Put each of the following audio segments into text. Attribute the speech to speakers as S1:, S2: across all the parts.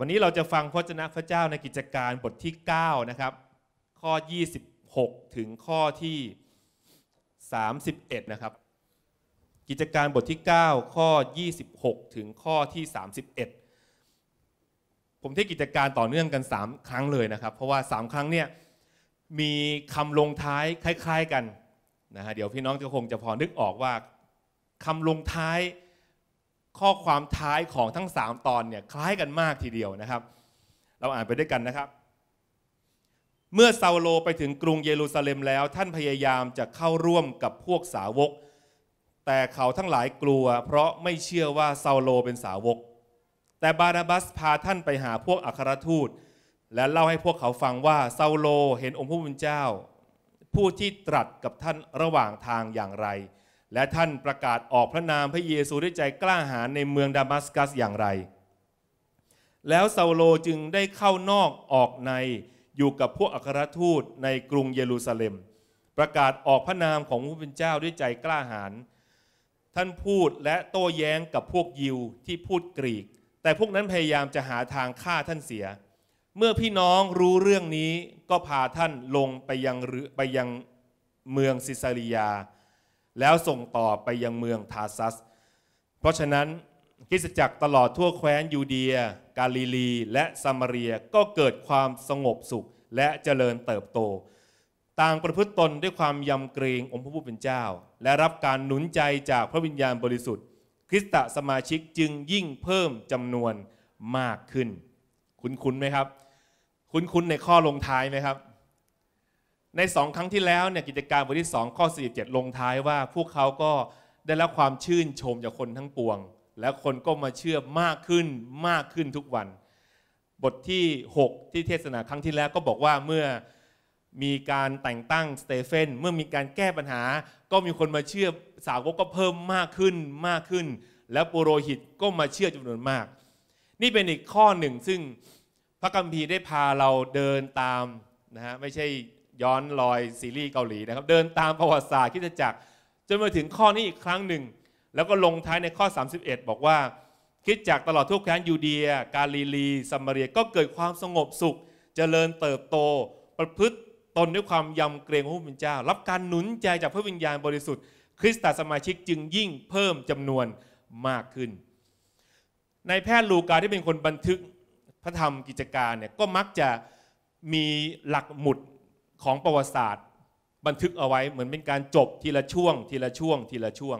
S1: วันนี้เราจะฟังพระเจ้าพระเจ้า ในกิจการบทที่9นะครับข้อ 26 ถึงข้อที่31นะครับกิจการบทที่ 9 ข้อ 26 ถึงข้อที่ 31 ผมที่กิจการต่อเนื่องกัน 3 ครั้งเลยนะครับ เพราะว่า 3 ครั้งเนี่ยมีคำลงท้ายคล้ายๆกันนะฮะเดี๋ยวพี่น้องจะคงจะพอนึกออกว่าคำลงท้ายข้อความท้ายของทั้ง 3 ตอนเนี่ยคล้ายกันมากทีเดียวนะครับ เราอ่านไปด้วยกันนะครับ เมื่อซาโลไปถึงกรุงเยรูซาเล็มแล้วท่านพยายามจะเข้าร่วมกับพวกสาวก แต่เขาทั้งหลายกลัว เพราะไม่เชื่อว่าซาโลเป็นสาวก แต่บานาบัสพาท่านไปหาพวกอัครทูต และเล่าให้พวกเขาฟังว่าซาโลเห็นองค์พระผู้เป็นเจ้า ผู้ที่ตรัสกับท่านระหว่างทางอย่างไรและท่านประกาศออกพระนามพระเยซูด้วยใจกล้าหาญในเมืองดามัสกัสอย่างไร แล้วซาโลจึงได้เข้านอกออกในอยู่กับพวกอัครทูตในกรุงเยรูซาเล็ม ประกาศออกพระนามของพระเป็นเจ้าด้วยใจกล้าหาญท่านพูดและโต้แย้งกับพวกยิวที่พูดกรีก แต่พวกนั้นพยายามจะหาทางฆ่าท่านเสีย เมื่อพี่น้องรู้เรื่องนี้ก็พาท่านลงไปยังไปยังเมืองซิซาริยาแล้วส่งต่อไปยังเมืองทาซัส เพราะฉะนั้นคริสตจักรตลอดทั่วแคว้น ยูเดีย กาลิลี และซามารีย ก็เกิดความสงบสุข และเจริญเติบโต ต่างประพฤติตนด้วยความยำเกรงองค์พระผู้เป็นเจ้า และรับการหนุนใจจากพระวิญญาณบริสุทธิ์ คริสตสมาชิกจึงยิ่งเพิ่มจำนวนมากขึ้น คุ้นคุ้นไหมครับ คุ้นคุ้นในข้อลงท้ายไหมครับในสองครั้งที่แล้วเนี่ยกิจการบทที่2ข้อ47ลงท้ายว่า พวกเขาก็ได้รับความชื่นชมจากคนทั้งปวง และคนก็มาเชื่อมากขึ้นมากขึ้นทุกวัน บทที่ 6 ที่เทศนาครั้งที่แล้วก็บอกว่าเมื่อมีการแต่งตั้งสเตเฟนเมื่อมีการแก้ปัญหาก็มีคนมาเชื่อสาวกก็เพิ่มมากขึ้นมากขึ้น และปุโรหิตก็มาเชื่อจำนวนมาก นี่เป็นอีกข้อหนึ่งซึ่งพระกัมพีได้พาเราเดินตามนะฮะไม่ใช่ย้อนรอยซีรีส์เกาหลีนะครับ เดินตามประวัติศาสตร์คิดจักรจนมาถึงข้อนี้อีกครั้งหนึ่ง แล้วก็ลงท้ายในข้อ 31 บอกว่าคิดจักตลอดทุกแคว้น ยูเดีย กาลิลีสัมมาเรียก็เกิดความสงบสุขจเจริญเติบโต ประพฤติตนด้วยความยำเกรงพระผู้เป็นเจ้า รับการหนุนใจจากพระวิญญาณบริสุทธิ์คริสตสมาชิกจึงยิ่งเพิ่มจำนวนมากขึ้น ในแพทย์ลูกาที่เป็นคนบันทึกพระธรรมกิจการเนี่ยก็มักจะมีหลักหมุดของประวัติศาสตร์ บันทึกเอาไว้เหมือนเป็นการจบทีละช่วง ทีละช่วง ทีละช่วง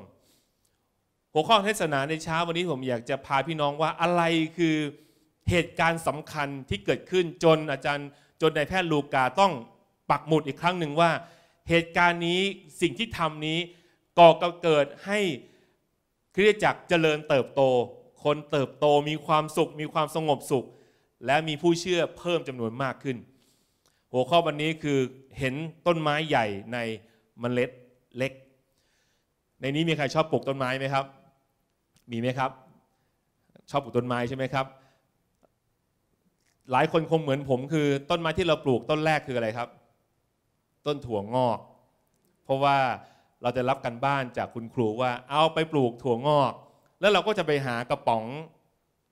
S1: หัวข้อเทศนาในเช้าวันนี้ผมอยากจะพาพี่น้องว่าอะไรคือเหตุการณ์สำคัญที่เกิดขึ้นจนอาจารย์จนนายแพทย์ลูกาต้องปักหมุดอีกครั้งหนึ่งว่า เหตุการณ์นี้สิ่งที่ทำนี้ก่อกเกิดให้คริสตจักรเจริญเติบโต คนเติบโตมีความสุขมีความสงบสุข และมีผู้เชื่อเพิ่มจำนวนมากขึ้นหัวข้อวันนี้คือเห็นต้นไม้ใหญ่ในเมล็ดเล็ก ในนี้มีใครชอบปลูกต้นไม้ไหมครับ มีไหมครับ ชอบปลูกต้นไม้ใช่ไหมครับ หลายคนคงเหมือนผมคือต้นไม้ที่เราปลูกต้นแรกคืออะไรครับ ต้นถั่วงอก เพราะว่าเราจะรับกันบ้านจากคุณครูว่าเอาไปปลูกถั่วงอก แล้วเราก็จะไปหากระป๋อง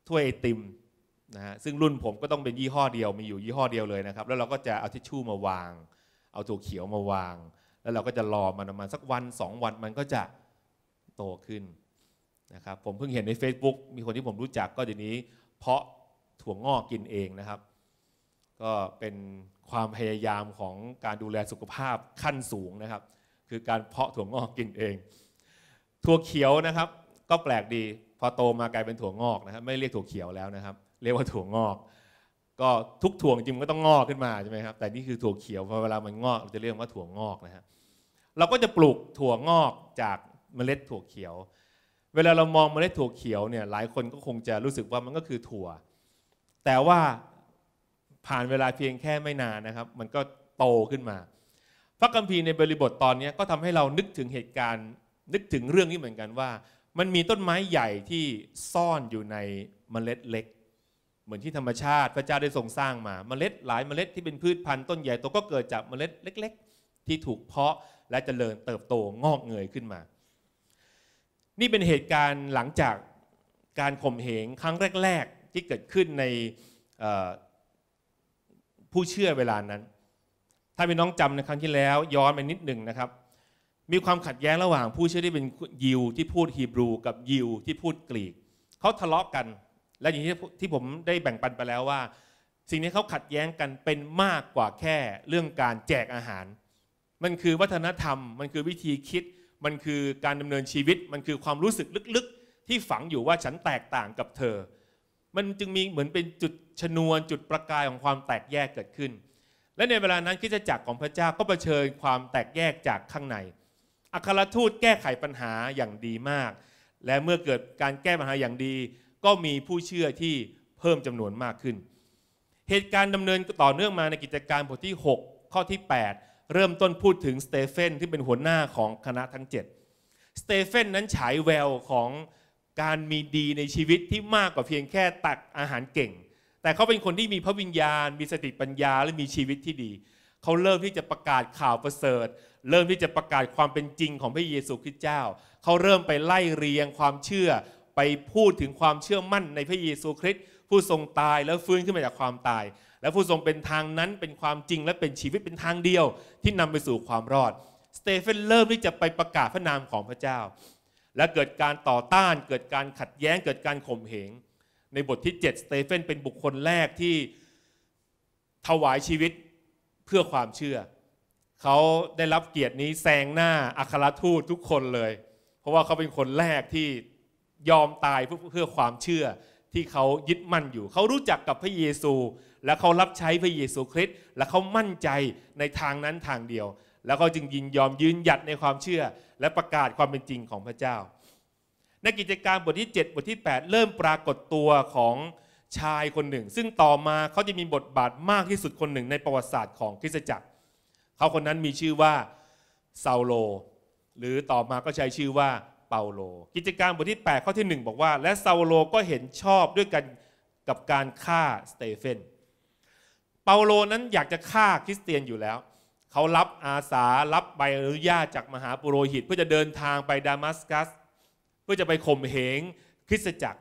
S1: ถ้วยไอติมนะฮะซึ่งรุ่นผมก็ต้องเป็นยี่ห้อเดียวมีอยู่ยี่ห้อเดียวเลยนะครับ แล้วเราก็จะเอา ทิชชู่มาวาง เอาถั่วเขียวมาวาง แล้วเราก็จะรอมันประมาณสักวันสองวันมันก็จะโตขึ้นนะครับผมเพิ่งเห็นใน Facebook มีคนที่ผมรู้จักก็เดี๋ยวนี้ เพาะถั่วงอกกินเองนะครับ ก็เป็นความพยายามของการดูแลสุขภาพขั้นสูงนะครับ คือการเพาะถั่วงอกกินเอง ถั่วเขียวนะครับก็แปลกดี พอโตมากลายเป็นถั่วงอกนะครับไม่เรียกถั่วเขียวแล้วนะครับเรียกว่าถั่วงอก ก็ทุกถั่วจริงมันก็ต้องงอกขึ้นมาใช่ไหมครับ แต่นี่คือถั่วเขียวพอเวลามันงอกเราจะเรียกว่าถั่วงอกนะฮะเราก็จะปลูกถั่วงอกจากเมล็ดถั่วเขียว เวลาเรามองเมล็ดถั่วเขียวเนี่ยหลายคนก็คงจะรู้สึกว่ามันก็คือถั่ว แต่ว่าผ่านเวลาเพียงแค่ไม่นานนะครับมันก็โตขึ้นมา พระคัมภีร์ในบริบทตอนนี้ก็ทำให้เรานึกถึงเหตุการณ์นึกถึงเรื่องนี้เหมือนกันว่ามันมีต้นไม้ใหญ่ที่ซ่อนอยู่ในเมล็ดเล็กเหมือนที่ธรรมชาติพระเจ้าได้ทรงสร้างมาเมล็ดหลายเมล็ดที่เป็นพืชพันธุ์ต้นใหญ่โตก็เกิดจากเมล็ดเล็ก ๆ ที่ถูกเพาะและเจริญเติบโตงอกเงยขึ้นมา นี่เป็นเหตุการณ์หลังจากการข่มเหง ครั้งแรก ๆที่เกิดขึ้นในผู้เชื่อเวลานั้น ถ้าพี่น้องจำในครั้งที่แล้ว ย้อนไปนิดหนึ่งนะครับ มีความขัดแย้งระหว่าง ผู้เชื่อที่เป็นยิวที่พูดฮีบรูกับยิวที่พูดกรีกเขาทะเลาะกันและอย่างที่ที่ผมได้แบ่งปันไปแล้วว่า สิ่งที่เขาขัดแย้งกันเป็นมากกว่าแค่เรื่องการแจกอาหาร มันคือวัฒนธรรมมันคือวิธีคิดมันคือการดำเนินชีวิตมันคือความรู้สึกลึกๆที่ฝังอยู่ว่าฉันแตกต่างกับเธอ มันจึงมีเหมือนเป็นจุดชนวนจุดประกายของความแตกแยกเกิดขึ้น และในเวลานั้นคิดจักรของพระเจ้าก็เผชิญความแตกแยกจากข้างในอัครทูตแก้ไขปัญหาอย่างดีมาก และเมื่อเกิดการแก้ปัญหาอย่างดีก็มีผู้เชื่อที่เพิ่มจำนวนมากขึ้น เหตุการณ์ดำเนินต่อเนื่องมาในกิจการบทที่ 6 ข้อที่ 8 เริ่มต้นพูดถึงสเตเฟนที่เป็นหัวหน้าของคณะทั้ง7สเตเฟนนั้นฉายแววของการมีดีในชีวิตที่มากกว่าเพียงแค่ตักอาหารเก่ง แต่เขาเป็นคนที่มีพระวิญญาณ มีสติปัญญาและมีชีวิตที่ดี เขาเริ่มที่จะประกาศข่าวประเสริฐ เริ่มที่จะประกาศความเป็นจริงของพระเยซูคริสต์เจ้า เขาเริ่มไปไล่เรียงความเชื่อไปพูดถึงความเชื่อมั่นในพระเยซูคริสต์ผู้ทรงตายแล้วฟื้นขึ้นมาจากความตาย และผู้ทรงเป็นทางนั้นเป็นความจริงและเป็นชีวิตเป็นทางเดียวที่นำไปสู่ความรอดสเตเฟนเริ่มที่จะไปประกาศพระนามของพระเจ้า และเกิดการต่อต้านเกิดการขัดแย้งเกิดการข่มเหงในบทที่7สเตเฟนเป็นบุคคลแรกที่ถวายชีวิตเพื่อความเชื่อ เขาได้รับเกียรตินี้แซงหน้าอัครทูตทุกคนเลย เพราะว่าเขาเป็นคนแรกที่ยอมตายเพื่อเพื่อความเชื่อ ที่เขายึดมั่นอยู่ เขารู้จักกับพระเยซู และเขารับใช้พระเยซูคริสต์และเขามั่นใจในทางนั้นทางเดียว แล้วเขาจึงยินยอมยืนหยัดในความเชื่อ และประกาศความเป็นจริงของพระเจ้า ในกิจการบทที่ 7บทที่ 8 เริ่มปรากฏตัวของชายคนหนึ่ง ซึ่งต่อมาเขาจะมีบทบาทมากที่สุดคนหนึ่งในประวัติศาสตร์ของคริสตจักร เขาคนนั้นมีชื่อว่า ซาโล หรือต่อมาก็ใช้ชื่อว่าเปาโลกิจการบทที่8ข้อที่ 1 บอกว่า และซาโลก็เห็นชอบด้วยกันกับการฆ่าสเตเฟน เปาโลนั้นอยากจะฆ่าคริสเตียนอยู่แล้ว เขารับอาสารับใบอนุญาตจากมหาปุโรหิต เพื่อจะเดินทางไปดามัสกัส เพื่อจะไปข่มเหงคริสตจักร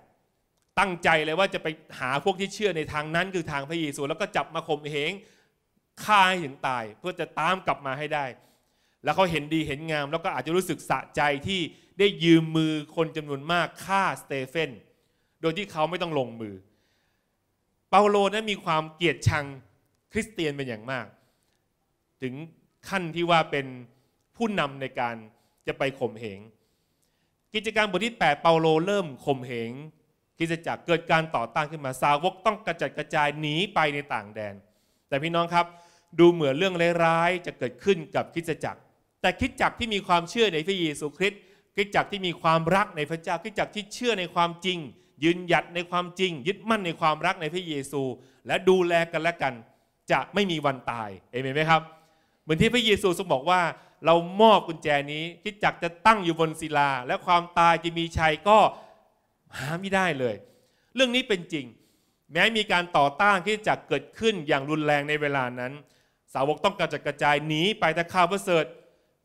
S1: ตั้งใจเลยว่าจะไปหาพวกที่เชื่อในทางนั้นคือทางพระเยซูแล้วก็จับมาข่มเหงฆ่าให้ถึงตายเพื่อจะตามกลับมาให้ได้ แล้วเขาเห็นดีเห็นงามแล้วก็อาจจะรู้สึกสะใจที่ได้ยืมมือคนจำนวนมากฆ่าสเตเฟนโดยที่เขาไม่ต้องลงมือ เปาโลนั้นมีความเกลียดชังคริสเตียนเป็นอย่างมาก ถึงขั้นที่ว่าเป็นผู้นำในการจะไปข่มเหงกิจการบทที่8เปาโลเริ่มข่มเหงกิจจักรเกิดการต่อต้านขึ้นมา สาวกต้องกระจัดกระจายหนีไปในต่างแดน แต่พี่น้องครับดูเหมือนเรื่องร้ายๆจะเกิดขึ้นกับคิดจักร แต่คิดจักรที่มีความเชื่อในพระเยซูคริสต์คริสตจักรที่มีความรักในพระเจ้าคริสตจักรที่เชื่อในความจริง ยืนหยัดในความจริง ยึดมั่นในความรักในพระเยซู และดูแลกันและกัน จะไม่มีวันตาย เอเมนไหมครับเหมือนที่พระเยซูทรงบอกว่า เรามอบกุญแจนี้คริสตจักรจะตั้งอยู่บนศิลา และความตายจะมีชัยก็ หาไม่ได้เลย เรื่องนี้เป็นจริง แม้มีการต่อต้านคริสตจักรเกิดขึ้นอย่างรุนแรงในเวลานั้น สาวกต้องกระจัดกระจายหนีไปแต่ข่าวประเสริฐ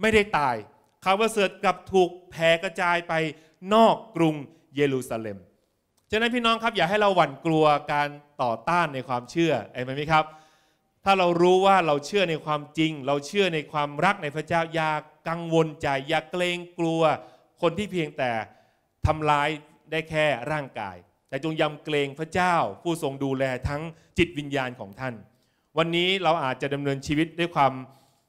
S1: ไม่ได้ตายข่าวประเสริฐกลับถูกแผ่กระจายไปนอกกรุงเยรูซาเล็มฉะนั้นพี่น้องครับ อย่าให้เราหวั่นกลัวการต่อต้านในความเชื่อ เอเมนไหมครับ ถ้าเรารู้ว่าเราเชื่อในความจริง เราเชื่อในความรักในพระเจ้า อย่ากังวลใจ อย่าเกรงกลัว คนที่เพียงแต่ทำร้ายได้แค่ร่างกาย แต่จงยำเกรงพระเจ้า ผู้ทรงดูแลทั้งจิตวิญญาณของท่าน วันนี้เราอาจจะดำเนินชีวิตด้วยความ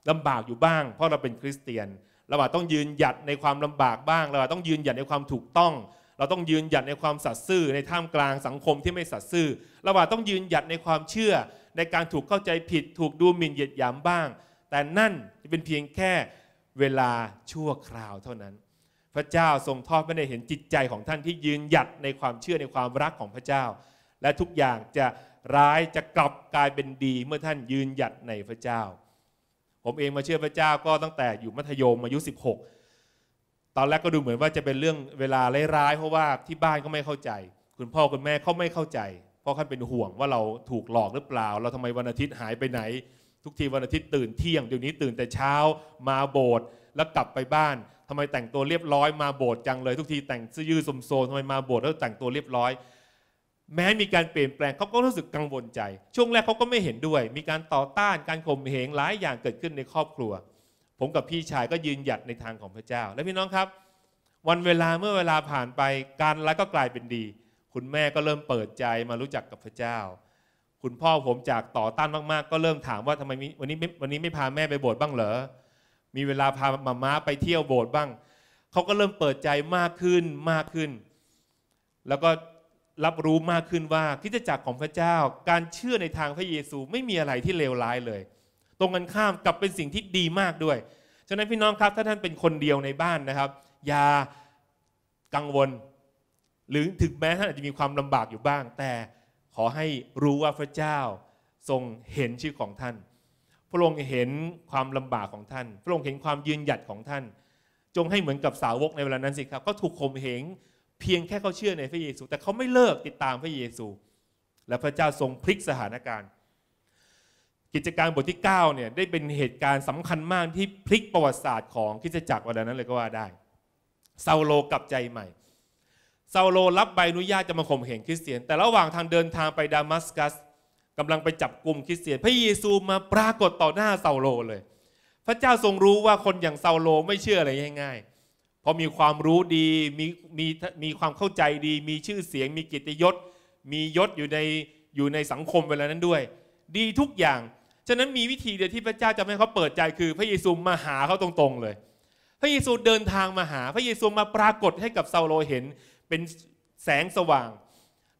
S1: ลำบากอยู่บ้าง เพราะเราเป็นคริสเตียนเราอาจต้องยืนหยัดในความลำบากบ้าง เราอาจต้องยืนหยัดในความถูกต้อง เราต้องยืนหยัดในความสัตย์ซื่อในท่ามกลางสังคมที่ไม่สัตย์ซื่อ เราอาจต้องยืนหยัดในความเชื่อในการถูกเข้าใจผิดถูกดูหมิ่นเหยียดหยามบ้าง แต่นั่นเป็นเพียงแค่เวลาชั่วคราวเท่านั้น พระเจ้าทรงทอดพระเนตรเห็นจิตใจของท่าน ที่ยืนหยัดในความเชื่อในความรักของพระเจ้า และทุกอย่างจะร้ายจะกลับกลายเป็นดีเมื่อท่านยืนหยัดในพระเจ้าผมเองมาเชื่อพระเจ้าก็ตั้งแต่อยู่มัธยมอายุ 16 ตอนแรกก็ดูเหมือนว่าจะเป็นเรื่องเวลาร้ายๆเพราะว่าที่บ้านก็ไม่เข้าใจ คุณพ่อคุณแม่เขาไม่เข้าใจ เพราะท่าเป็นห่วงว่าเราถูกหลอกหรือเปล่าเราทำไมวันอาทิตย์หายไปไหน ทุกทีวันอาทิตย์ตื่นเที่ยงเดี๋ยวนี้ตื่นแต่เช้ามาโบสถ์แล้วกลับไปบ้าน ทำไมแต่งตัวเรียบร้อย มาโบสถ์จังเลยทุกทีแต่งเสื้อยืดสมโซนทำไมมาโบสถ์แล้วแต่งตัวเรียบร้อยแม้มีการเปลี่ยนแปลงเขาก็รู้สึกกังวลใจ ช่วงแรกเขาก็ไม่เห็นด้วย มีการต่อต้านการข่มเหงหลายอย่างเกิดขึ้นในครอบครัว ผมกับพี่ชายก็ยืนหยัดในทางของพระเจ้า และพี่น้องครับ วันเวลาเมื่อเวลาผ่านไปการร้ายก็กลายเป็นดี คุณแม่ก็เริ่มเปิดใจมารู้จักกับพระเจ้า คุณพ่อผมจากต่อต้านมากๆ ก็เริ่มถามว่าทำไมวันนี้วันนี้ไม่พาแม่ไปโบสถ์บ้างเหรอมีเวลาพามาม่าไปเที่ยวโบสถ์บ้างเขาก็เริ่มเปิดใจมากขึ้นมากขึ้น แล้วก็รับรู้มากขึ้นว่าคิดจักรของพระเจ้าการเชื่อในทางพระเยซูไม่มีอะไรที่เลวร้ายเลย ตรงกันข้ามกลับเป็นสิ่งที่ดีมากด้วยฉะนั้นพี่น้องครับ ถ้าท่านเป็นคนเดียวในบ้านนะครับ อย่ากังวล หรือถึงแม้ท่านอาจจะมีความลำบากอยู่บ้าง แต่ขอให้รู้ว่าพระเจ้า ทรงเห็นชื่อของท่าน พระองค์เห็นความลำบากของท่าน พระองค์เห็นความยืนหยัดของท่าน จงให้เหมือนกับสาวกในเวลานั้นสิครับก็ถูกข่มเหงเพียงแค่เขาเชื่อในพระเยซู แต่เขาไม่เลิกติดตามพระเยซู และพระเจ้าทรงพลิกสถานการณ์ กิจการบทที่9เนี่ยได้เป็นเหตุการณ์สำคัญมากที่พลิกประวัติศาสตร์ของคริสตจักรวันนั้นเลยก็ว่าได้ซาโลกลับใจใหม่ซาโลรับใบอนุญาตจะมาข่มเหงคริสเตียน แต่ระหว่างทางเดินทางไปดามัสกัสกำลังไปจับกลุ่มคริสเตียน พระเยซูมาปรากฏต่อหน้าซาโลเลย พระเจ้าทรงรู้ว่าคนอย่างซาโลไม่เชื่ออะไรง่าย ๆพอมีความรู้ดีมีมีมีความเข้าใจดี มีชื่อเสียง มีกิตยศ มียศอยู่ในอยู่ในสังคมเวลานั้นด้วย ดีทุกอย่าง ฉะนั้นมีวิธีเดียวที่พระเจ้าจะให้เขาเปิดใจคือพระเยซูมาหาเขาตรง ๆเลย พระเยซูเดินทางมาหา พระเยซูมาปรากฏให้กับซาโลเห็นเป็นแสงสว่าง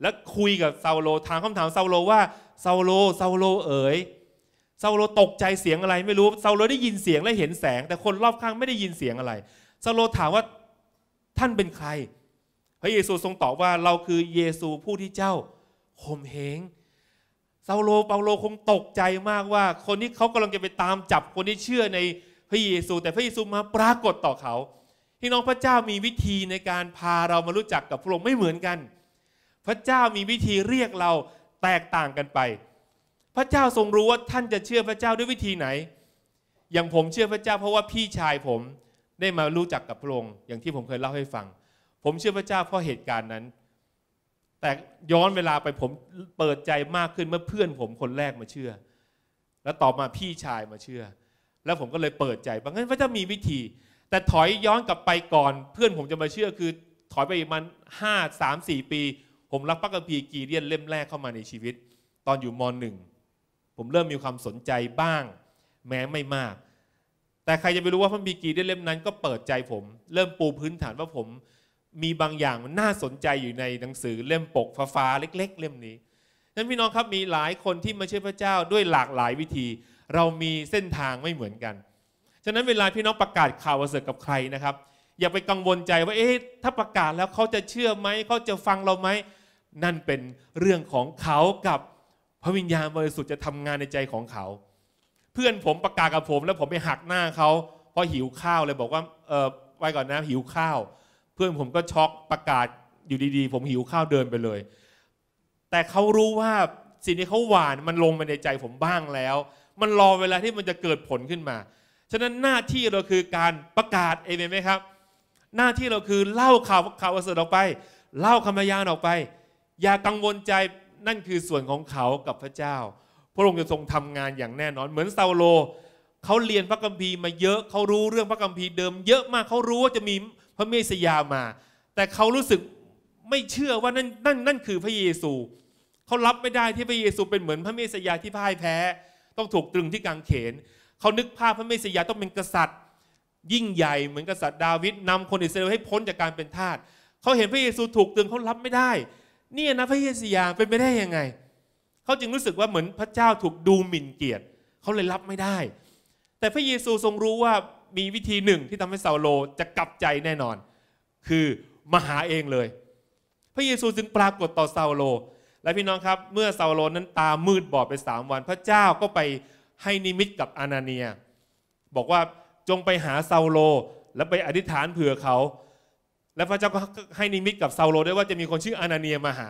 S1: และคุยกับซาโลถามคำถามซาโลว่าซาโลซาโลเอ๋ยซาโลตกใจเสียงอะไร ไม่รู้ซาโลได้ยินเสียงและเห็นแสง แต่คนรอบข้างไม่ได้ยินเสียงอะไรซาโลถามว่า ท่านเป็นใคร พระเยซูทรงตอบว่าเราคือเยซูผู้ที่เจ้าข่มเหงซาโลเปาโลคงตกใจมากว่า คนที่เขากำลังจะไปตามจับคนที่เชื่อในพระเยซูแต่พระเยซูมาปรากฏต่อเขาพี่น้องพระเจ้ามีวิธีในการพาเรามารู้จักกับพระองค์ไม่เหมือนกัน พระเจ้ามีวิธีเรียกเราแตกต่างกันไป พระเจ้าทรงรู้ว่าท่านจะเชื่อพระเจ้าด้วยวิธีไหนอย่างผมเชื่อพระเจ้า เพราะว่าพี่ชายผมได้มารู้จักกับพระองค์อย่างที่ผมเคยเล่าให้ฟัง ผมเชื่อพระเจ้าเพราะเหตุการณ์นั้น แต่ย้อนเวลาไปผมเปิดใจมากขึ้นเมื่อเพื่อน ผมคนแรกมาเชื่อ แล้วต่อมาพี่ชายมาเชื่อ แล้วผมก็เลยเปิดใจบางงั้นพระเจ้ามีวิธี แต่ถอยย้อนกลับไปก่อนเพื่อนผมจะมาเชื่อคือ ถอยไปมันห้าสามสี่ปี ผมรับปักกมพีกีเรียนเล่มแรกเข้ามาในชีวิต ตอนอยู่มหนึ่งผมเริ่มมีความสนใจบ้าง แม้ไม่มากแต่ใครจะไปรู้ว่าพระบีกีได้เล่มนั้นก็เปิดใจผม เริ่มปูพื้นฐานว่าผมมีบางอย่างน่าสนใจอยู่ในหนังสือเล่มปกฟ้าเล็ก ๆ เล่มนี้นั้นพี่น้องครับมีหลายคนที่มาเชื่อพระเจ้าด้วยหลากหลายวิธี เรามีเส้นทางไม่เหมือนกันฉะนั้นเวลาพี่น้องประกาศข่าวประเสริฐกับใครนะครับ อย่าไปกังวลใจว่าเอ๊ะถ้าประกาศแล้วเขาจะเชื่อไหมเขาจะฟังเราไหมนั่นเป็นเรื่องของเขากับพระวิญญาณบริสุทธิ์จะทำงานในใจของเขาพื่อนผมประกาศกับผมแล้วผมไปหักหน้าเขา เพราะหิวข้าวเลยบอกว่าเออไว้ก่อนนะหิวข้าวเพื่อนผมก็ช็อกประกาศอยู่ดีๆ ผมหิวข้าวเดินไปเลย แต่เขารู้ว่าสิ่งที่เขาหวานมันลงมาในใจผมบ้างแล้ว มันรอเวลาที่มันจะเกิดผลขึ้นมาฉะนั้นหน้าที่เราคือการประกาศเองไหมครับหน้าที่เราคือเล่าข่าวข่าวประเสริฐออกไป เล่าคำพยานออกไป อย่ากังวลใจนั่นคือส่วนของเขากับพระเจ้าพระองค์จะทรงทำงานอย่างแน่นอน เหมือนซาโลเขาเรียนพระคัมภีร์มาเยอะเขารู้เรื่องพระคัมภีร์เดิม เยอะมากเขารู้ว่าจะมีพระเมสยามา แต่เขารู้สึกไม่เชื่อว่านั่นนั่นนั่นคือพระเยซูเขารับไม่ได้ที่พระเยซูเป็นเหมือนพระเมสยาที่พ่ายแพ้ต้องถูกตรึงที่กางเขนเขานึกภาพพระเมสยาต้องเป็นกษัตริย์ ยิ่งใหญ่เหมือนกษัตริย์ดาวิดนำคนอิสราเอลให้พ้นจากการเป็นทาสเขาเห็นพระเยซูถูกตรึงเขารับไม่ได้ เนี่ยนะพระเยซูยาเป็นไปได้ยังไงเขาจึงรู้สึกว่าเหมือนพระเจ้าถูกดูหมิ่นเกียรติ เขาเลยรับไม่ได้ แต่พระเยซูทรงรู้ว่ามีวิธีหนึ่งที่ทำให้ซาโลจะกลับใจแน่นอน คือมาหาเองเลย พระเยซูจึงปรากฏต่อซาโลและพี่น้องครับเมื่อซาโลนั้นตามืดบอดไปสามวัน พระเจ้าก็ไปให้นิมิตกับอานาเนีย บอกว่าจงไปหาซาโลและไปอธิษฐานเผื่อเขา และพระเจ้าก็ให้นิมิตกับซาโลด้วยว่าจะมีคนชื่ออานาเนียมาหา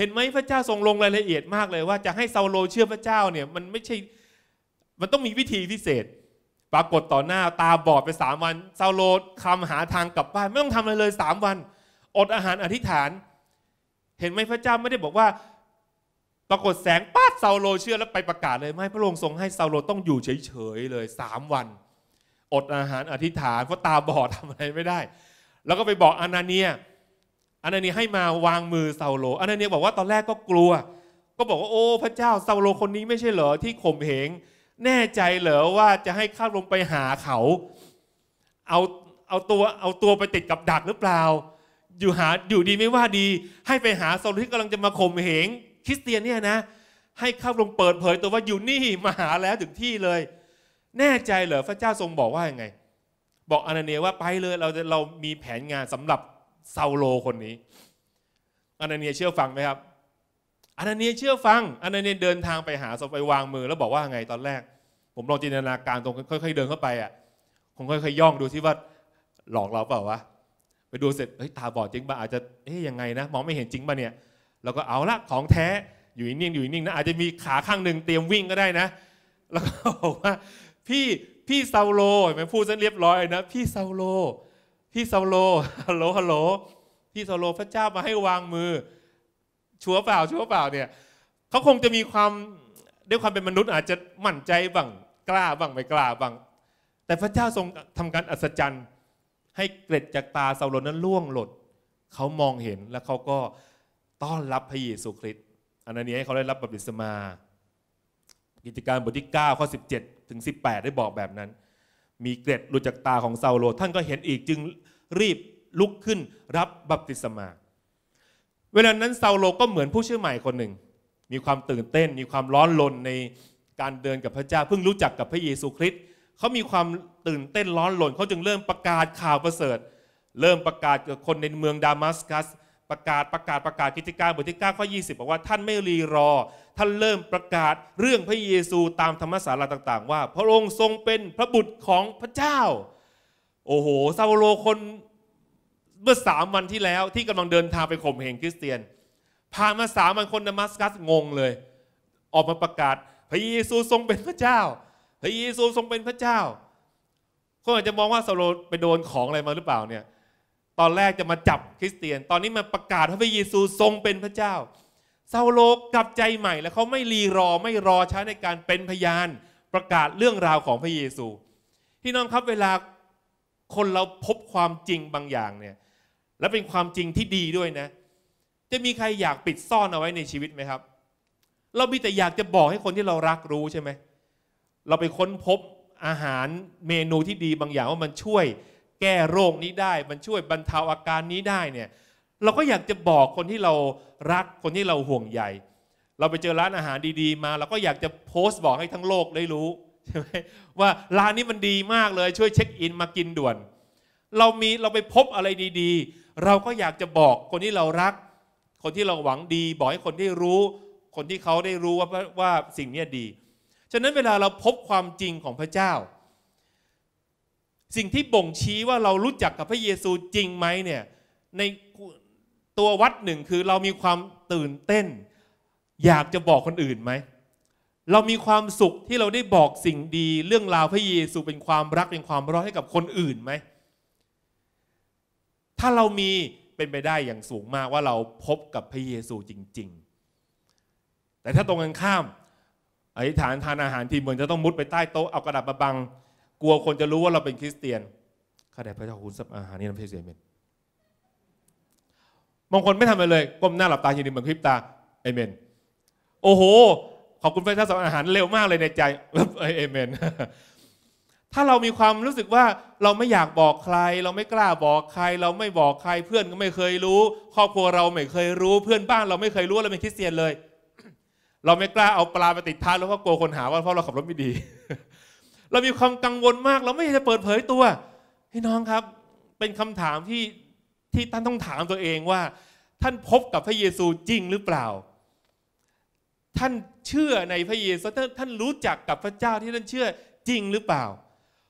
S1: เห็นไหมพระเจ้าทรงลงรายละเอียดมากเลยว่าจะให้ซาโลเชื่อพระเจ้าเนี่ยมันไม่ใช่มันต้องมีวิธีพิเศษ ปรากฏต่อหน้าตาบอดไปสามวันซาโลคำหาทางกลับบ้านไม่ต้องทำอะไรเลยสามวัน อดอาหารอธิษฐาน เห็นไหมพระเจ้าไม่ได้บอกว่า ปรากฏแสงป้าซาโลเชื่อแล้วไปประกาศเลยไม่พระองค์ทรงให้ซาโลต้องอยู่เฉยๆเลยสามวัน อดอาหารอธิษฐานเพราะตาบอดทำอะไรไม่ได้ แล้วก็ไปบอกอานาเนียอันนี้ให้มาวางมือเซาโลอันนี้บอกว่าตอนแรกก็กลัว ก็บอกว่าโอ้พระเจ้าเซาโลคนนี้ไม่ใช่เหรอที่ข่มเหงแน่ใจเหรอว่าจะให้ข้าลงไปหาเขาเอาเอาตัวเอาตัวไปติดกับดักหรือเปล่า อยู่หาอยู่ดีไม่ว่าดี ให้ไปหาเซาโลที่กำลังจะมาข่มเหงคริสเตียนเนี่ยนะให้ข้าลงเปิดเผยตัวว่าอยู่นี่มาหาแล้วถึงที่เลย แน่ใจเหรอพระเจ้าทรงบอกว่าอย่างไง บอกอนาเนียว่าไปเลยเราเรามีแผนงานสำหรับเซาโลคนนี้อานาเนียเชื่อฟังไหมครับอานาเนียเชื่อฟังอานาเนียเดินทางไปหาไปวางมือ แล้วบอกว่าไงตอนแรก ผมลองจินตนาการตรงค่อยๆ เดินเข้าไปอ่ะคงค่อยๆย่องดูที่ว่าหลอกเราเปล่าวะไปดูเสร็จเฮ้ยตาบอดจริงป่ะอาจจะเอ้ยยังไงนะมองไม่เห็นจริงป่ะเนี่ยเราก็เอาละของแท้ อยู่นิ่งอยู่นิ่งนะอาจจะมีขาข้างหนึ่งเตรียมวิ่งก็ได้นะ แล้วก็บอกว่าพี่พี่เซาโลเห็นไหมพูดซะเรียบร้อยนะพี่เซาโลพี่ซาโล ฮัลโหลฮัลโหลพี่ซาโล พระเจ้ามาให้วางมือ ชัวเปล่า ชัวเปล่า เนี่ย เขาคงจะมีความด้วยความเป็นมนุษย์อาจจะหมั่นใจบ้าง กล้าบ้าง ไม่กล้าบ้าง แต่พระเจ้าทรงทำการอัศจรรย์ ให้เกล็ดจากตาซาโลนั้นล่วงหลด เขามองเห็นแล้วเขาก็ต้อนรับพระเยซูคริสต์อันนี้ให้เขาได้รับบัพติศมา กิจการบทที่9ข้อ17ถึง18 ได้บอกแบบนั้นมีเกล็ดหลุดจากตาของซาโล ท่านก็เห็นอีกจึงรีบลุกขึ้นรับบัพติศมา เวลานั้นซาโลก็เหมือนผู้เชื่อใหม่คนหนึ่ง มีความตื่นเต้น มีความร้อนรนในการเดินกับพระเจ้าเพิ่งรู้จักกับพระเยซูคริสต์เขามีความตื่นเต้นร้อนรนเขาจึงเริ่มประกาศข่าวประเสริฐ เริ่มประกาศกับคนในเมืองดามัสกัสประกาศประกาศประกาศกิจการบทที่9ข้อ 20 บอกว่าท่านไม่รีรอ ท่านเริ่มประกาศเรื่องพระเยซูตามธรรมสาราต่างๆว่า พระองค์ทรงเป็นพระบุตรของพระเจ้า โอ้โหซาโลคนเมื่อสามวันที่แล้วที่กำลังเดินทางไปข่มเหงคริสเตียนผ่านมาสามวันคนดามัสกัสงงเลย ออกมาประกาศพระเยซูทรงเป็นพระเจ้า พระเยซูทรงเป็นพระเจ้าคนอาจจะมองว่าซาโลไปโดนของอะไรมาหรือเปล่าเนี่ยตอนแรกจะมาจับคริสเตียน ตอนนี้มาประกาศพระเยซูทรงเป็นพระเจ้าซาโลกกับใจใหม่ แล้วเขาไม่รีรอไม่รอช้าในการเป็นพยานประกาศเรื่องราวของพระเยซูพี่น้องครับเวลาคนเราพบความจริงบางอย่างเนี่ย และเป็นความจริงที่ดีด้วยนะ จะมีใครอยากปิดซ่อนเอาไว้ในชีวิตไหมครับ เรามีแต่อยากจะบอกให้คนที่เรารักรู้ใช่ไหมเราไปค้นพบอาหารเมนูที่ดีบางอย่างว่ามันช่วยแก้โรคนี้ได้มันช่วยบรรเทาอาการนี้ได้เนี่ยเราก็อยากจะบอกคนที่เรารักคนที่เราห่วงใยเราไปเจอร้านอาหารดี ๆมาเราก็อยากจะโพสต์บอกให้ทั้งโลกได้รู้ใช่ไหมว่าร้านนี้มันดีมากเลยช่วยเช็คอินมากินด่วน เรามีเราไปพบอะไรดี ๆ เราก็อยากจะบอกคนที่เรารัก คนที่เราหวังดี บอกให้คนที่รู้ คนที่เขาได้รู้ว่าว่าสิ่งนี้ดี ฉะนั้นเวลาเราพบความจริงของพระเจ้าสิ่งที่บ่งชี้ว่าเรารู้จักกับพระเยซูจริงไหมเนี่ย ในตัววัดหนึ่งคือเรามีความตื่นเต้น อยากจะบอกคนอื่นไหม เรามีความสุขที่เราได้บอกสิ่งดีเรื่องราวพระเยซูเป็นความรักเป็นความรอดให้กับคนอื่นไหมถ้าเรามีเป็นไปได้อย่างสูงมากว่าเราพบกับพระเยซูจริงๆ แต่ถ้าตรงกันข้ามอธิษฐานทานอาหารทีเหมือนจะต้องมุดไปใต้โต๊ะเอากระดาษมาบังกลัวคนจะรู้ว่าเราเป็นคริสเตียน ข้าแต่พระเจ้าคุณสับอาหารนี่น้ำเพื่อเสียเมนบางคนไม่ทำอะไรเลย ก้มหน้าหลับตาอยู่ในเหมือนคลิปตาเอเมน โอ้โห ขอบคุณพระเจ้าสำหรับอาหารเร็วมากเลยในใจเอเมน ถ้าเรามีความรู้สึกว่าเราไม่อยากบอกใคร เราไม่กล้าบอกใคร เราไม่บอกใครเพื่อนก็ไม่เคยรู้ ครอบครัวเราไม่เคยรู้ เพื่อนบ้านเราไม่เคยรู้เราเป็นคริสเตียนเลย เราไม่กล้าเอาปลาไปติดท้ายแล้วเพราะกลัวคนหาว่าเพราะเราขับรถไม่ดีเรามีความกังวลมากเราไม่อยากจะเปิดเผยตัว พี่น้องครับ เป็นคำถามที่ที่ท่านต้องถามตัวเองว่า ท่านพบกับพระเยซูจริงหรือเปล่า ท่านเชื่อในพระเยซูท่านรู้จักกับพระเจ้าที่ท่านเชื่อจริงหรือเปล่า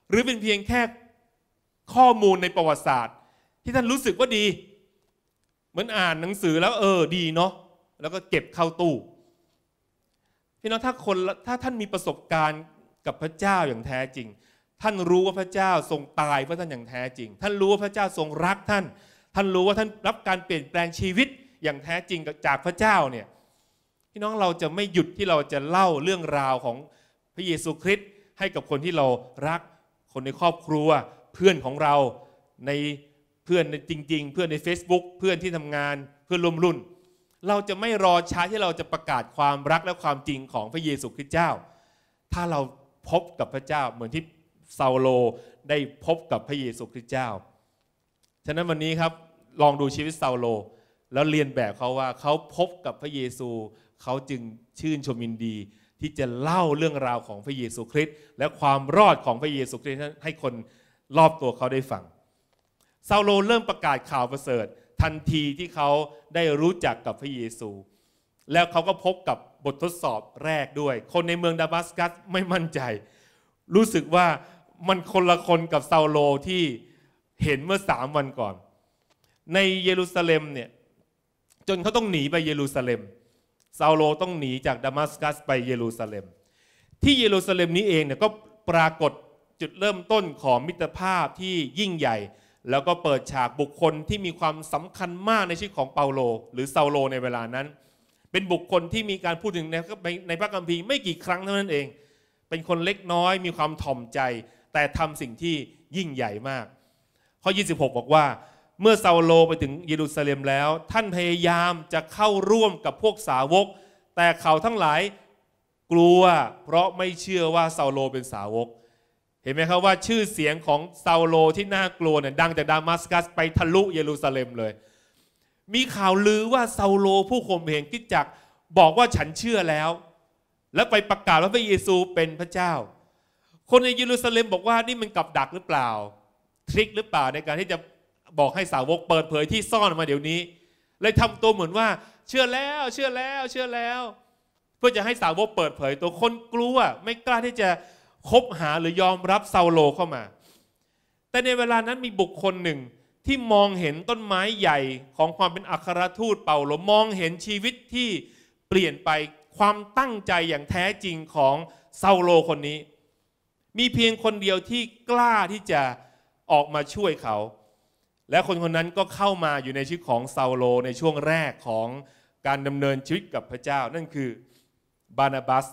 S1: หรือเป็นเพียงแค่ข้อมูลในประวัติศาสตร์ ที่ท่านรู้สึกว่าดี เหมือนอ่านหนังสือแล้วเออดีเนาะแล้วก็เก็บเข้าตู้ พี่น้องถ้าคนถ้าท่านมีประสบการณกับพระเจ้าอย่างแท้จริง ท่านรู้ว่าพระเจ้าทรงตายเพื่อท่านอย่างแท้จริง ท่านรู้ว่าพระเจ้าทรงรักท่าน ท่านรู้ว่าท่านรับการเปลี่ยนแปลงชีวิตอย่างแท้จริงจากพระเจ้าเนี่ยพี่น้องเราจะไม่หยุดที่เราจะเล่าเรื่องราวของพระเยซูคริสต์ให้กับคนที่เรารักคนในครอบครัวเพื่อนของเราในเพื่อนในจริง ๆ เพื่อนใน Facebook เพื่อนที่ทำงานเพื่อนร่วมรุ่น เราจะไม่รอช้าที่เราจะประกาศความรักและความจริงของพระเยซูคริสต์เจ้า ถ้าเราพบกับพระเจ้าเหมือนที่ซาโลได้พบกับพระเยซูคริสต์เจ้า ฉะนั้นวันนี้ครับลองดูชีวิตซาโล แล้วเรียนแบบเขาว่าเขาพบกับพระเยซูเขาจึงชื่นชมยินดีที่จะเล่าเรื่องราวของพระเยซูคริสต์และความรอดของพระเยซูคริสต์ให้คนรอบตัวเขาได้ฟังซาโลเริ่มประกาศข่าวประเสริฐทันทีที่เขาได้รู้จักกับพระเยซู แล้วเขาก็พบกับบททดสอบแรกด้วย คนในเมืองดามัสกัสไม่มั่นใจ รู้สึกว่ามันคนละคนกับซาโลที่เห็นเมื่อสามวันก่อน ในเยรูซาเล็มเนี่ยจนเขาต้องหนีไปเยรูซาเล็มซาโลต้องหนีจากดามัสกัส ไปเยรูซาเล็มที่เยรูซาเล็มนี้เองเนี่ยก็ปรากฏจุดเริ่มต้นของมิตรภาพที่ยิ่งใหญ่ แล้วก็เปิดฉากบุคคลที่มีความสำคัญมากในชีวิตของเปาโล หรือซาโลในเวลานั้นเป็นบุคคลที่มีการพูดถึงในพระคัมภีร์ไม่กี่ครั้งเท่านั้นเอง เป็นคนเล็กน้อยมีความถ่อมใจ แต่ทำสิ่งที่ยิ่งใหญ่มาก ข้อ 26 บอกว่า เมื่อซาโลไปถึงเยรูซาเล็มแล้วท่านพยายามจะเข้าร่วมกับพวกสาวก แต่เขาทั้งหลายกลัว เพราะไม่เชื่อว่าซาโลเป็นสาวก เห็นไหมครับว่าชื่อเสียงของซาโลที่น่ากลัวเนี่ยดังจากดามัสกัสไปทะลุเยรูซาเล็มเลยมีข่าวลือว่าเซาโลผู้ข่มเหงกิจจักบอกว่าฉันเชื่อแล้ว แล้วไปประกาศว่าพระเยซูเป็นพระเจ้า คนในเยรูซาเล็มบอกว่านี่มันกับดักหรือเปล่า ทริคหรือเปล่าในการที่จะบอกให้สาวกเปิดเผยที่ซ่อนออกมาเดี๋ยวนี้เลยทำตัว เหมือนว่า เชื่อแล้วเชื่อแล้วเชื่อแล้ว เพื่อจะให้สาวกเปิดเผย ตัวคนกลัวไม่กล้าที่จะคบหาหรือยอมรับเซาโลเข้ามา แต่ในเวลานั้นมีบุคคลหนึ่งที่มองเห็นต้นไม้ใหญ่ของความเป็นอัครทูตเปาโลมองเห็นชีวิตที่เปลี่ยนไปความตั้งใจอย่างแท้จริงของเซาโลคนนี้ มีเพียงคนเดียวที่กล้าที่จะออกมาช่วยเขา และคนคนนั้นก็เข้ามาอยู่ในชีวิตของเซาโล ในช่วงแรกของการดำเนินชีวิตกับพระเจ้า นั่นคือบานาบัส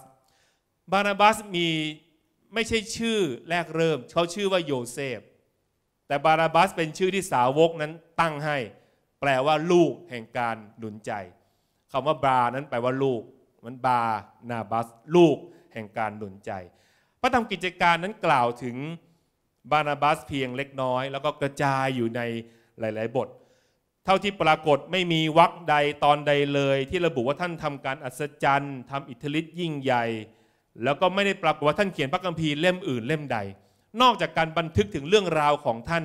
S1: บานาบัสมีไม่ใช่ชื่อแรกเริ่มเขาชื่อว่าโยเซฟแต่บาราบัสเป็นชื่อที่สาวกนั้นตั้งให้ แปลว่าลูกแห่งการหนุนใจ คำว่าบานั้นแปลว่าลูก มันบานาบัสลูกแห่งการหนุนใจ พระธรรมกิจการนั้นกล่าวถึงบานาบัสเพียงเล็กน้อย แล้วก็กระจายอยู่ในหลายๆ บท เท่าที่ปรากฏไม่มีวักใดตอนใดเลย ที่ระบุว่าท่านทำการอัศจรรย์ ทำอิทธิฤทธิ์ยิ่งใหญ่ แล้วก็ไม่ได้ปรากฏว่าท่านเขียนพระคัมภีร์เล่มอื่นเล่มใดนอกจากการบันทึกถึงเรื่องราวของท่าน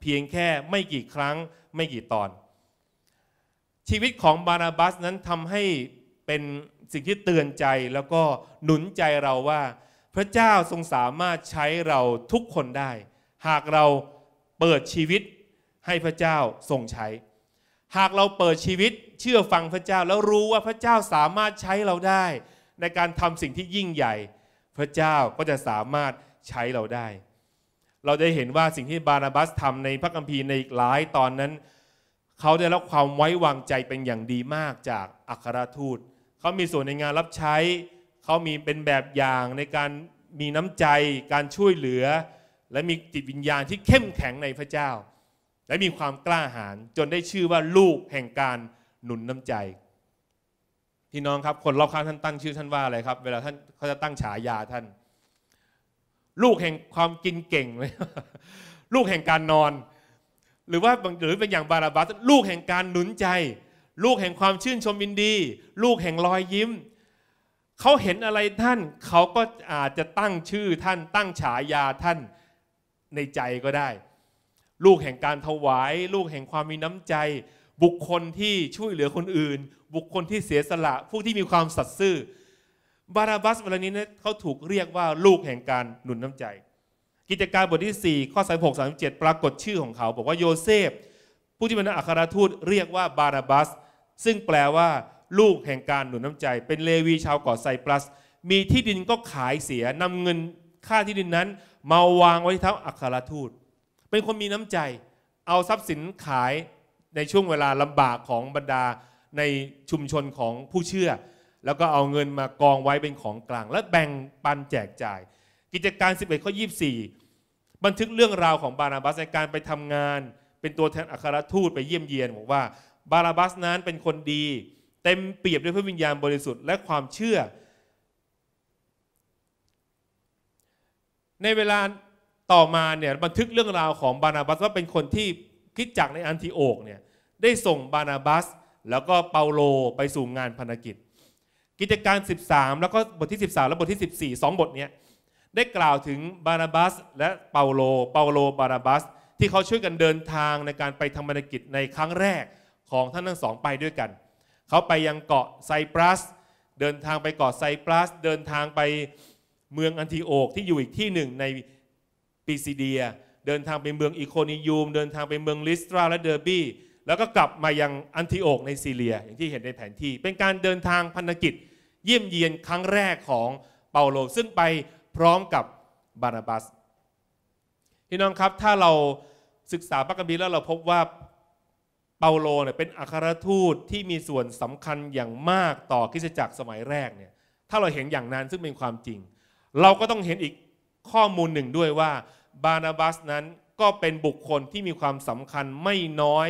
S1: เพียงแค่ไม่กี่ครั้งไม่กี่ตอน ชีวิตของบานาบัสนั้นทำให้เป็นสิ่งที่เตือนใจแล้วก็หนุนใจเราว่า พระเจ้าทรงสามารถใช้เราทุกคนได้ หากเราเปิดชีวิตให้พระเจ้าทรงใช้ หากเราเปิดชีวิตเชื่อฟังพระเจ้าแล้วรู้ว่าพระเจ้าสามารถใช้เราได้ ในการทำสิ่งที่ยิ่งใหญ่ พระเจ้าก็จะสามารถใช้เราได้ เราได้เห็นว่าสิ่งที่บานาบัสทำในพระคัมภีร์ในอีกหลายตอนนั้น เขาได้รับความไว้วางใจเป็นอย่างดีมากจาก อัครทูต เขามีส่วนในงานรับใช้ เขามีเป็นแบบอย่างในการมีน้ำใจ การช่วยเหลือ และมีจิตวิญญาณที่เข้มแข็งในพระเจ้า และมีความกล้าหาญจนได้ชื่อว่าลูกแห่งการหนุนน้ำใจ พี่น้องครับคนรอบข้างท่านตั้งชื่อท่านว่าอะไรครับ เวลาท่านเขาจะตั้งฉายาท่านลูกแห่งความกินเก่งเลย ลูกแห่งการนอน หรือว่าหรือเป็นอย่างบาราบัสลูกแห่งการหนุนใจ ลูกแห่งความชื่นชมยินดี ลูกแห่งรอยยิ้มเขาเห็นอะไรท่าน เขาก็อาจจะตั้งชื่อท่าน ตั้งฉายาท่านในใจก็ได้ ลูกแห่งการถวาย ลูกแห่งความมีน้ำใจ บุคคลที่ช่วยเหลือคนอื่น บุคคลที่เสียสละผู้ที่มีความสัตย์ซื่อบาราบัส เวลานี้เนี่ยเขาถูกเรียกว่าลูกแห่งการหนุนน้ำใจ กิจการบทที่ 4 ข้อ36 37 ปรากฏชื่อของเขา บอกว่าโยเซฟผู้ที่เป็นอัครทูตเรียกว่าบาราบัส ซึ่งแปลว่าลูกแห่งการหนุนน้ำใจ เป็นเลวีชาวเกาะไซปรัส มีที่ดินก็ขายเสียนำเงินค่าที่ดินนั้น มาวางไว้ที่เท้าอัครทูต เป็นคนมีน้ำใจ เอาทรัพย์สินขายในช่วงเวลาลำบากของบรรดาในชุมชนของผู้เชื่อแล้วก็เอาเงินมากองไว้เป็นของกลางและแบ่งปันแจกจ่าย กิจการ 11ข้อ24 บันทึกเรื่องราวของบานาบัสในการไปทำงาน เป็นตัวแทนอัครทูตไปเยี่ยมเยียน บอกว่าบานาบัสนั้นเป็นคนดี เต็มเปี่ยมด้วยพระวิญญาณบริสุทธิ์และความเชื่อ ในเวลาต่อมาเนี่ยบันทึกเรื่องราวของบานาบัสว่าเป็นคนที่คิดจักในอันทิโอกเนี่ยได้ส่งบานาบัสแล้วก็เปาโลไปสู่งานพันธกิจกิจการ13 แล้วก็บทที่ 13 และบทที่ 14งบทนี้ได้กล่าวถึงบานาบัส และเปาโลเปาโลบานาบัสที่เขาช่วยกันเดินทางในการไปทำภารกิจในครั้งแรกของท่านทั้งสองไปด้วยกัน เขาไปยังเกาะไซปรัสเดินทางไปเกาะไซปรัสเดินทางไปเมืองอันทิโอกที่อยู่อีกที่หนึ่งในปิซิเดีย เดินทางไปเมืองอิโคนิยูมเดินทางไปเมืองลิสตรา และเดอร์บี้แล้วก็กลับมายังอันทิโอกในซีเรีย อย่างที่เห็นในแผนที่ เป็นการเดินทางพันธกิจเยี่ยมเยียนครั้งแรกของเปาโลซึ่งไปพร้อมกับบานาบัสพี่น้องครับถ้าเราศึกษาพระคัมภีร์แล้วเราพบว่าเปาโลเนี่ยเป็นอัครทูตที่มีส่วนสำคัญอย่างมากต่อคริสตจักรสมัยแรกเนี่ยถ้าเราเห็นอย่างนั้นซึ่งเป็นความจริง เราก็ต้องเห็นอีกข้อมูลหนึ่งด้วยว่า บานาบัสนั้นก็เป็นบุคคลที่มีความสำคัญไม่น้อย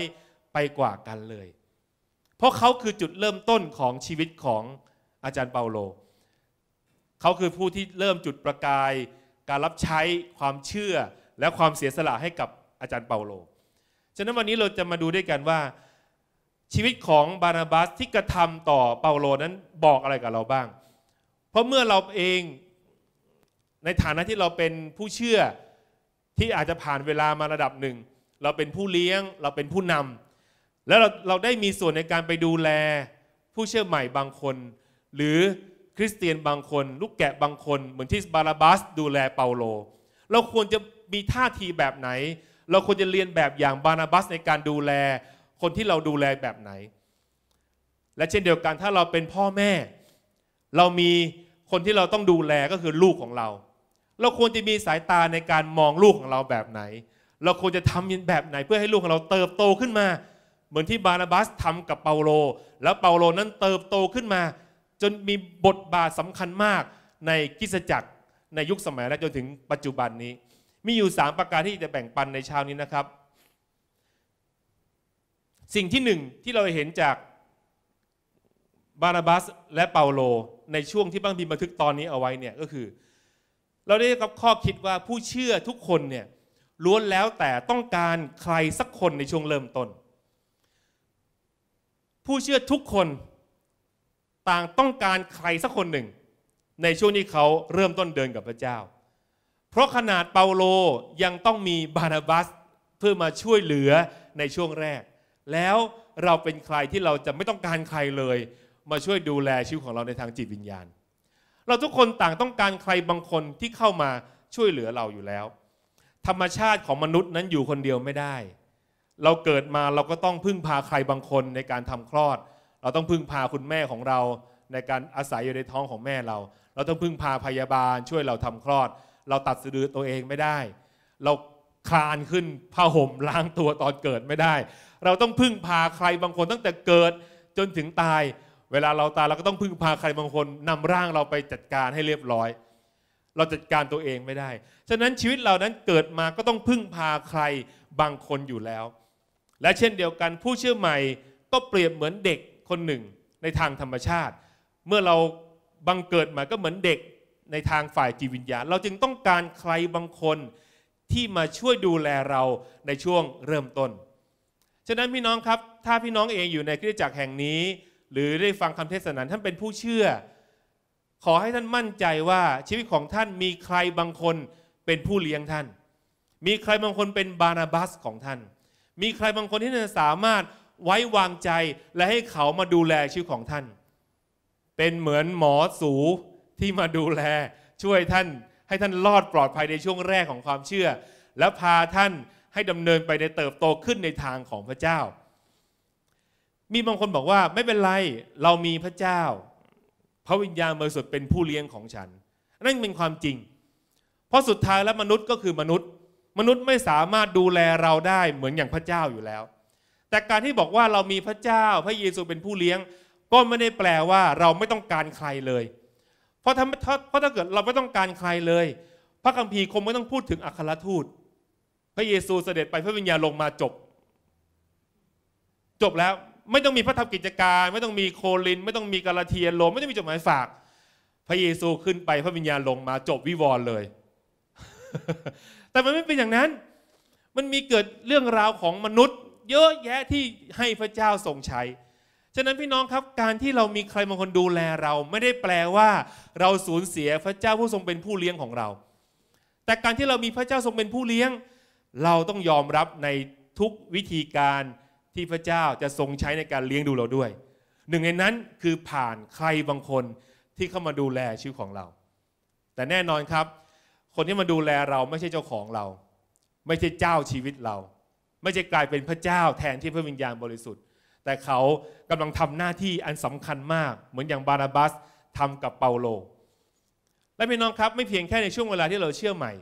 S1: ไปกว่ากันเลย เพราะเขาคือจุดเริ่มต้นของชีวิตของอาจารย์เปาโลเขาคือผู้ที่เริ่มจุดประกาย การรับใช้ความเชื่อและความเสียสละให้กับอาจารย์เปาโลฉะนั้นวันนี้เราจะมาดูด้วยกันว่า ชีวิตของบานาบัสที่กระทำต่อเปาโลนั้นบอกอะไรกับเราบ้าง เพราะเมื่อเราเองในฐานะที่เราเป็นผู้เชื่อที่อาจจะผ่านเวลามาระดับหนึ่ง เราเป็นผู้เลี้ยงเราเป็นผู้นำ แล้วเราเราได้มีส่วนในการไปดูแล ผู้เชื่อใหม่บางคนหรือคริสเตียนบางคนลูกแกะบางคนเหมือนที่บาราบัสดูแลเปาโล เราควรจะมีท่าทีแบบไหน เราควรจะเรียนแบบอย่างบาราบัสในการดูแล คนที่เราดูแลแบบไหน และเช่นเดียวกันถ้าเราเป็นพ่อแม่ เรามีคนที่เราต้องดูแลก็คือลูกของเรา เราควรจะมีสายตาในการมองลูกของเราแบบไหน เราควรจะทำแบบไหนเพื่อให้ลูกของเราเติบโตขึ้นมา เหมือนที่บาราบัสทำกับเปาโล แล้วเปาโลนั้นเติบโตขึ้นมาจนมีบทบาทสำคัญมากในกิจจักรในยุคสมัย และจนถึงปัจจุบันนี้ มีอยู่3ประการที่จะแบ่งปันในเช้านี้นะครับ สิ่งที่หนึ่งที่เราเห็นจากบานาบัสและเปาโลในช่วงที่บังบิบันทึกตอนนี้เอาไว้เนี่ย ก็คือ เราได้รับข้อคิดว่าผู้เชื่อทุกคนเนี่ยล้วนแล้วแต่ต้องการใครสักคนในช่วงเริ่มต้น ผู้เชื่อทุกคนต่างต้องการใครสักคนหนึ่ง ในช่วงที่เขาเริ่มต้นเดินกับพระเจ้า เพราะขนาดเปาโลยังต้องมีบานาบัสเพื่อมาช่วยเหลือในช่วงแรก แล้วเราเป็นใครที่เราจะไม่ต้องการใครเลยมาช่วยดูแลชีวิตของเราในทางจิตวิญญาณ เราทุกคนต่างต้องการใครบางคนที่เข้ามาช่วยเหลือเราอยู่แล้ว ธรรมชาติของมนุษย์นั้นอยู่คนเดียวไม่ได้ เราเกิดมาเราก็ต้องพึ่งพาใครบางคนในการทำคลอดเราต้องพึ่งพาคุณแม่ของเราในการอาศัยอยู่ในท้องของแม่เรา เราต้องพึ่งพาพยาบาลช่วยเราทำคลอด เราตัดสะดือตัวเองไม่ได้ เราคลานขึ้นผ้าห่มล้างตัวตอนเกิดไม่ได้ เราต้องพึ่งพาใครบางคนตั้งแต่เกิดจนถึงตาย เวลาเราตายเราก็ต้องพึ่งพาใครบางคนนำร่างเราไปจัดการให้เรียบร้อย เราจัดการตัวเองไม่ได้ ฉะนั้นชีวิตเรานั้นเกิดมาก็ต้องพึ่งพาใครบางคนอยู่แล้ว และเช่นเดียวกันผู้เชื่อใหม่ก็เปรียบเหมือนเด็กคนหนึ่งในทางธรรมชาติ เมื่อเราบังเกิดมาก็เหมือนเด็กในทางฝ่ายจิตวิญญาณเราจึงต้องการใครบางคนที่มาช่วยดูแลเราในช่วงเริ่มต้น ฉะนั้นพี่น้องครับถ้าพี่น้องเองอยู่ในคริสตจักรแห่งนี้ หรือได้ฟังคำเทศนาท่านเป็นผู้เชื่อ ขอให้ท่านมั่นใจว่าชีวิตของท่านมีใครบางคนเป็นผู้เลี้ยงท่าน มีใครบางคนเป็นบานาบัสของท่าน มีใครบางคนที่จะสามารถไว้วางใจและให้เขามาดูแลชีวิตของท่าน เป็นเหมือนหมอสูที่มาดูแลช่วยท่านให้ท่านรอดปลอดภัยในช่วงแรกของความเชื่อ และพาท่านให้ดำเนินไปในเติบโตขึ้นในทางของพระเจ้า มีบางคนบอกว่าไม่เป็นไรเรามีพระเจ้า พระวิญญาณบริสุทธิ์เป็นผู้เลี้ยงของฉัน นั่นเป็นความจริง เพราะสุดท้ายแล้วมนุษย์ก็คือมนุษย์ มนุษย์ไม่สามารถดูแลเราได้เหมือนอย่างพระเจ้าอยู่แล้วแต่การที่บอกว่าเรามีพระเจ้า พระเยซูเป็นผู้เลี้ยง ก็ไม่ได้แปลว่าเราไม่ต้องการใครเลย เพราะถ้าเพราะถ้าเกิดเราไม่ต้องการใครเลย พระคัมภีร์คงไม่ต้องพูดถึงอัครทูต พระเยซูเสด็จไปพระวิญญาณลงมาจบ จบแล้วไม่ต้องมีพระธรรมกิจการ ไม่ต้องมีโคลินไม่ต้องมีกาลาเทียนโลไม่ต้องมีจดหมายฝาก พระเยซูขึ้นไปพระวิญญาณลงมาจบวิวร์เลย แต่มันไม่เป็นอย่างนั้น มันมีเกิดเรื่องราวของมนุษย์เยอะแยะที่ให้พระเจ้าทรงใช้ ฉะนั้นพี่น้องครับ การที่เรามีใครบางคนดูแลเรา ไม่ได้แปลว่า เราสูญเสียพระเจ้าผู้ทรงเป็นผู้เลี้ยงของเรา แต่การที่เรามีพระเจ้าทรงเป็นผู้เลี้ยง เราต้องยอมรับในทุกวิธีการที่พระเจ้าจะทรงใช้ในการเลี้ยงดูเราด้วย หนึ่งในนั้นคือผ่านใครบางคนที่เข้ามาดูแลชีวิตของเรา แต่แน่นอนครับ คนที่มาดูแลเราไม่ใช่เจ้าของเรา ไม่ใช่เจ้าชีวิตเราไม่ใช่กลายเป็นพระเจ้าแทนที่พระวิญญาณบริสุทธิ์ แต่เขากำลังทำหน้าที่อันสำคัญมาก เหมือนอย่างบาราบัสทำกับเปาโลและพี่น้องครับไม่เพียงแค่ในช่วงเวลาที่เราเชื่อใหม่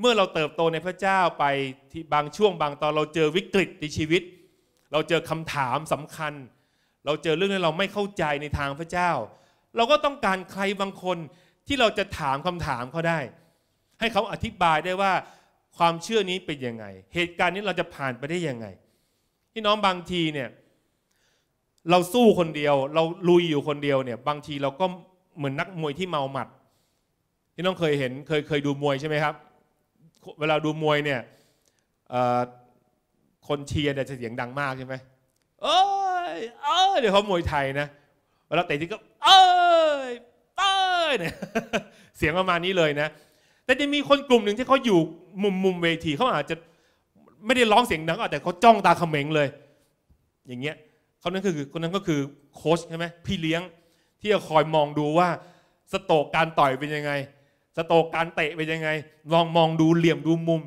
S1: เมื่อเราเติบโตในพระเจ้าไปที่บางช่วงบางตอนเราเจอวิกฤตในชีวิต เราเจอคำถามสำคัญ เราเจอเรื่องที่เราไม่เข้าใจในทางพระเจ้า เราก็ต้องการใครบางคนที่เราจะถามคำถามเขาได้ ให้เขาอธิบายได้ว่าความเชื่อนี้เป็นยังไง เหตุการณ์นี้เราจะผ่านไปได้ยังไง พี่น้องบางทีเนี่ย เราสู้คนเดียว เราลุยอยู่คนเดียวเนี่ย บางทีเราก็เหมือนนักมวยที่เมาหมัด พี่น้องเคยเห็น เคยเคยดูมวยใช่ไหมครับ เวลาดูมวยเนี่ยคนเชียร์จะเสียงดังมากใช่ไหม เอ้ยเอ้ยเดี๋ยวเขามวยไทยนะ เวลาเตะที่ก็ เอ้ยเอ้ยเนี่ยเสียงประมาณนี้เลยนะแต่จะมีคนกลุ่มหนึ่งที่เขาอยู่มุมมุมเวทีเขาอาจจะไม่ได้ร้องเสียงดังแต่เขาจ้องตาเขม็งเลย อย่างเงี้ยเขานั้นคือคนนั้นก็คือโค้ชใช่ไหมพี่เลี้ยงที่จะคอยมองดูว่า สโตกการต่อยเป็นยังไงสโตกการเตะเป็นยังไง ลองมองดูเหลี่ยมดูมุม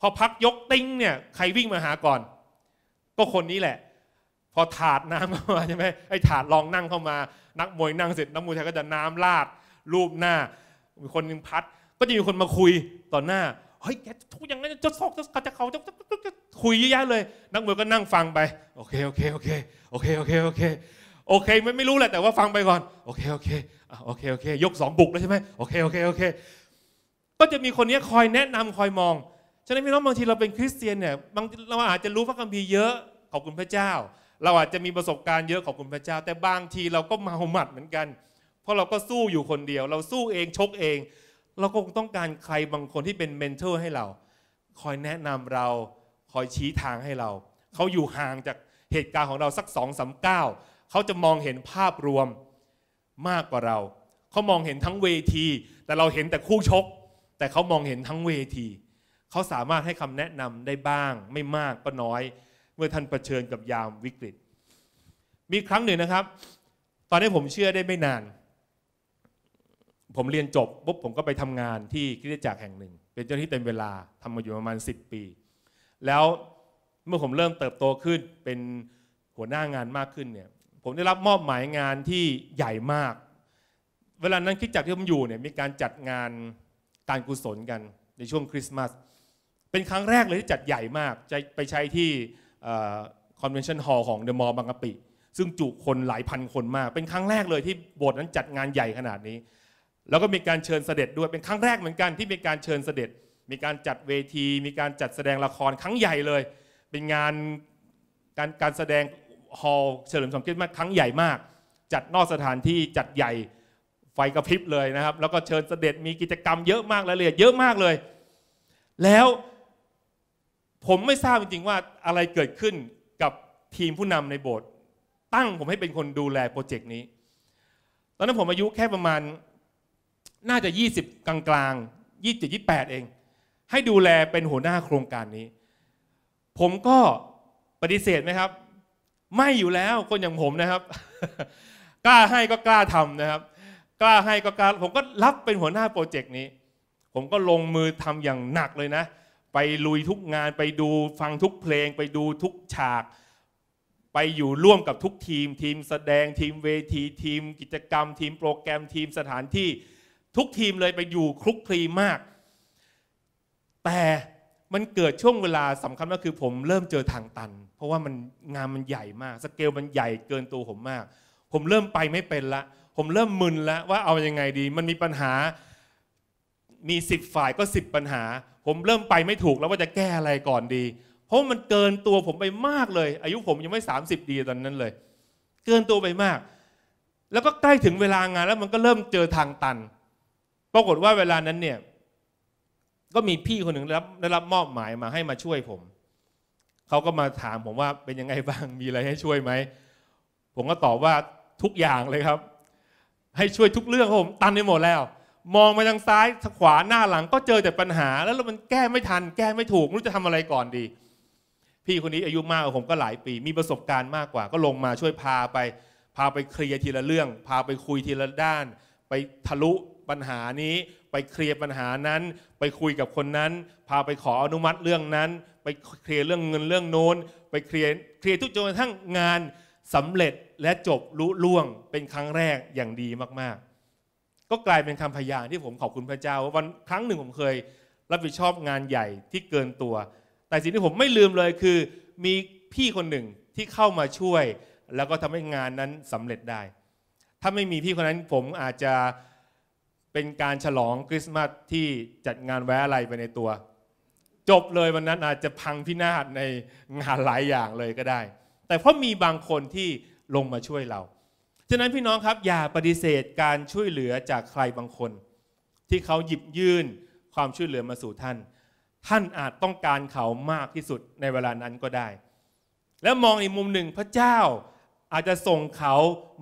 S1: พอพักยกติ้งเนี่ย ใครวิ่งมาหาก่อน ก็คนนี้แหละ พอถาดน้ำเข้ามาใช่ไหมไอ้ถาดลองนั่งเข้ามานักมวยนั่งเสร็จนักมวยไทยก็จะน้ำลาดรูปหน้ามีคนนึงพัดก็จะมีคนมาคุยต่อหน้าเฮ้ยแกทุกอย่างนั้นจะซอกจะกระจะเขาจะคุยเยอะแยะเลย นักมวยก็นั่งฟังไปโอเคโอเคโอเคโอเคโอเคโอเคโอเค ไม่ไม่รู้แหละแต่ว่าฟังไปก่อน โอเคโอเคโอเคโอเคยกสองบุกแล้วใช่ไหมโอเคโอเคโอเคก็จะมีคนนี้คอยแนะนำคอยมอง ฉะนั้นพี่น้องบางทีเราเป็นคริสเตียนเนี่ยบางเราอาจจะรู้พระคัมภีร์เยอะขอบคุณพระเจ้า เราอาจจะมีประสบการณ์เยอะขอบคุณพระเจ้า แต่บางทีเราก็มาหมัดเหมือนกัน เพราะเราก็สู้อยู่คนเดียวเราสู้เองชกเองเราก็คงต้องการใครบางคนที่เป็นเมนเทอร์ให้เรา คอยแนะนำเราคอยชี้ทางให้เราเขาอยู่ห่างจากเหตุการณ์ของเราสักสองสามก้าวเขาจะมองเห็นภาพรวมมากกว่าเรา เขามองเห็นทั้งเวที แต่เราเห็นแต่คู่ชกแต่เขามองเห็นทั้งเวทีเขาสามารถให้คำแนะนำได้บ้างไม่มากก็น้อย เมื่อท่านเผชิญกับยามวิกฤต มีครั้งหนึ่งนะครับ ตอนนี้ผมเชื่อได้ไม่นานผมเรียนจบปุ๊บผมก็ไปทำงานที่คิสจักรแห่งหนึ่ง เป็นเจ้าหน้าที่เต็มเวลาทำมาอยู่ประมาณ 10 ปี แล้วเมื่อผมเริ่มเติบโตขึ้นเป็นหัวหน้างานมากขึ้นเนี่ยผมได้รับมอบหมายงานที่ใหญ่มาก เวลานั้นคิดจากที่ผมอยู่เนี่ยมีการจัดงานการกุศลกันในช่วงคริสต์มาสเป็นครั้งแรกเลยที่จัดใหญ่มากจะไปใช้ที่คอนเวนชั่นฮอลล์ของเดอะมอลล์บางกะปิซึ่งจุคนหลายพันคนมากเป็นครั้งแรกเลยที่โบสถ์นั้นจัดงานใหญ่ขนาดนี้แล้วก็มีการเชิญเสด็จด้วยเป็นครั้งแรกเหมือนกันที่มีการเชิญเสด็จ มีการจัดเวทีมีการจัดแสดงละครครั้งใหญ่เลย เป็นงานการการแสดงฮอลเฉลิมสมเกียรติมาครั้งใหญ่มาก จัดนอกสถานที่จัดใหญ่ไฟกระพริบเลยนะครับแล้วก็เชิญเสด็จมีกิจกรรมเยอะมากเยละเอียดเยอะมากเลย แล้วผมไม่ทราบจริงๆว่าอะไรเกิดขึ้นกับทีมผู้นำในโบสถ์ตั้งผมให้เป็นคนดูแลโปรเจกต์นี้ ตอนนั้นผมอายุแค่ประมาณน่าจะ 20 กลางกลางยี่ยี่แปดเอง ให้ดูแลเป็นหัวหน้าโครงการนี้ ผมก็ปฏิเสธไหมครับ ไม่อยู่แล้วคนอย่างผมนะครับ กล้าให้ก็กล้าทำนะครับกล้าให้ก็กล้าผมก็รับเป็นหัวหน้าโปรเจกต์นี้ ผมก็ลงมือทำอย่างหนักเลยนะไปลุยทุกงานไปดูฟังทุกเพลงไปดูทุกฉาก ไปอยู่ร่วมกับทุกทีม ทีมแสดงทีมเวที ทีม กิจกรรม ทีมโปรแกรมทีมสถานที่ทุกทีมเลยไปอยู่คลุกคลีมาก แต่มันเกิดช่วงเวลาสำคัญก็คือ ผมเริ่มเจอทางตัน เพราะว่ามันงานมันใหญ่มาก สเกลมันใหญ่เกินตัวผมมาก ผมเริ่มไปไม่เป็นละผมเริ่มมึนละว่าเอาอยัางไงดี มันมีปัญหา มีสิบฝ่ายก็สิบปัญหา ผมเริ่มไปไม่ถูกแล้วว่าจะแก้อะไรก่อนดี เพราะมันเกินตัวผมไปมากเลย อายุผมยังไม่ 30 ดีตอนนั้นเลย เกินตัวไปมาก แล้วก็ใกล้ถึงเวลางานแล้วมันก็เริ่มเจอทางตันปรากฏว่าเวลานั้นเนี่ย ก็มีพี่คนหนึ่งได้รับได้รับมอบหมายมาให้มาช่วยผมเขาก็มาถามผมว่าเป็นยังไงบ้างมีอะไรให้ช่วยไหมผมก็ตอบว่าทุกอย่างเลยครับ ให้ช่วยทุกเรื่องผมตันไปหมดแล้ว มองไปทางซ้ายขวาหน้าหลังก็เจอแต่ปัญหา แล้วมันแก้ไม่ทัน แก้ไม่ถูกรู้จะทำอะไรก่อนดี พี่คนนี้อายุมากผมก็หลายปีมีประสบการณ์มากกว่า ก็ลงมาช่วยพาไป พาไปเคลียร์ทีละเรื่อง พาไปคุยทีละด้าน ไปทะลุปัญหานี้ไปเคลียร์ปัญหานั้น ไปคุยกับคนนั้น พาไปขออนุมัติเรื่องนั้น ไปเคลียร์เรื่องเงินเรื่องโน้นไปเคลียร์เคลียร์ทุกจนกระทั่งงานสำเร็จและจบูุล่วง เป็นครั้งแรกอย่างดีมากๆ ก็กลายเป็นคำพยานที่ผมขอบคุณพระเจ้าว่าวันครั้งหนึ่งผมเคยรับผิดชอบงานใหญ่ที่เกินตัว แต่สิ่งที่ผมไม่ลืมเลยคือ มีพี่คนหนึ่งที่เข้ามาช่วย แล้วก็ทำให้งานนั้นสำเร็จได้ ถ้าไม่มีพี่คนนั้นผมอาจจะเป็นการฉลองคริสต์มาสที่จัดงานแวะอะไรไปในตัว จบเลยวันนั้นอาจจะพังพินาศในงานหลายอย่างเลยก็ได้ แต่เพราะมีบางคนที่ลงมาช่วยเราฉะนั้นพี่น้องครับอย่าปฏิเสธการช่วยเหลือจากใครบางคน ที่เขาหยิบยื่นความช่วยเหลือมาสู่ท่าน ท่านอาจต้องการเขามากที่สุดในเวลานั้นก็ได้ แล้วมองอีกมุมหนึ่งพระเจ้าอาจจะส่งเขา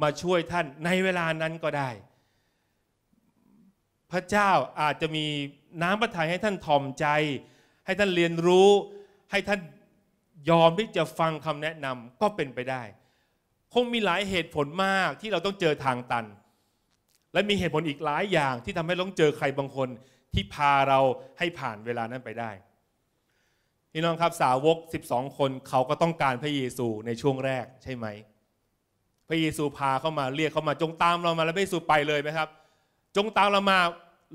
S1: มาช่วยท่านในเวลานั้นก็ได้พระเจ้าอาจจะมีน้ำพระทัยให้ท่านทอมใจ ให้ท่านเรียนรู้ให้ท่านยอมที่จะฟังคำแนะนำก็เป็นไปได้ คงมีหลายเหตุผลมากที่เราต้องเจอทางตัน และมีเหตุผลอีกหลายอย่างที่ทำให้ต้องเจอใครบางคนที่พาเราให้ผ่านเวลานั้นไปได้ พี่น้องครับสาวก 12 คนเขาก็ต้องการพระเยซูในช่วงแรกใช่ไหมพระเยซูพาเข้ามาเรียกเข้ามาจงตามเรามาแล้วพระเยซูไปเลยไหมครับจงตามเรามา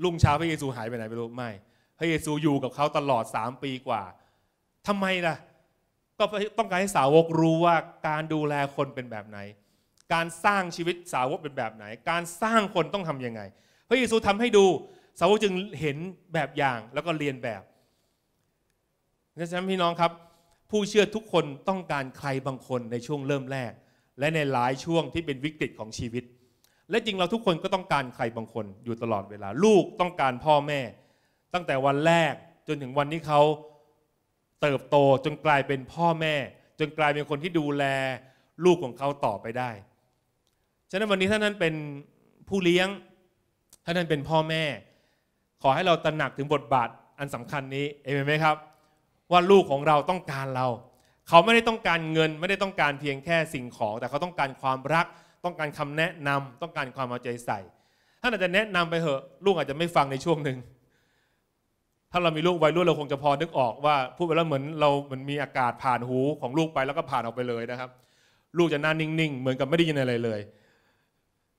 S1: ลุงชาวพระเยซูหายไปไหน ไม่รู้ ไม่พระเยซูอยู่กับเขาตลอดสามปีกว่า ทำไมล่ะก็ต้องการให้สาวกรู้ว่าการดูแลคนเป็นแบบไหน การสร้างชีวิตสาวกเป็นแบบไหน การสร้างคนต้องทํำยังไงพระเยซูทำให้ดูสาวกจึงเห็นแบบอย่างแล้วก็เรียนแบบนะครับพี่น้องครับ ผู้เชื่อทุกคนต้องการใครบางคนในช่วงเริ่มแรก และในหลายช่วงที่เป็นวิกฤตของชีวิตและจริงเราทุกคนก็ต้องการใครบางคนอยู่ตลอดเวลาลูกต้องการพ่อแม่ ตั้งแต่วันแรกจนถึงวันที่เขาเติบโต จนกลายเป็นพ่อแม่จนกลายเป็นคนที่ดูแลลูกของเขาต่อไปได้ฉะนั้นวันนี้ท่านนั้นเป็นผู้เลี้ยง ท่านนั้นเป็นพ่อแม่ ขอให้เราตระหนักถึงบทบาท อันสำคัญนี้เอเมนไหมครับ ว่าลูกของเราต้องการเรา เขาไม่ได้ต้องการเงินไม่ได้ต้องการเพียงแค่สิ่งของแต่เขาต้องการความรักต้องการคำแนะนำต้องการความเอาใจใส่ท่านอาจจะแนะนำไปเหอะ ลูกอาจจะไม่ฟังในช่วงหนึ่งถ้าเรามีลูกวัยรุ่นเราคงจะพอนึกออกว่าพูดไปแล้วเหมือนเราเหมือนมีอากาศผ่านหูของลูกไปแล้วก็ผ่านออกไปเลยนะครับ ลูกจะหน้านิ่งๆ เหมือนกับไม่ได้ยินอะไรเลย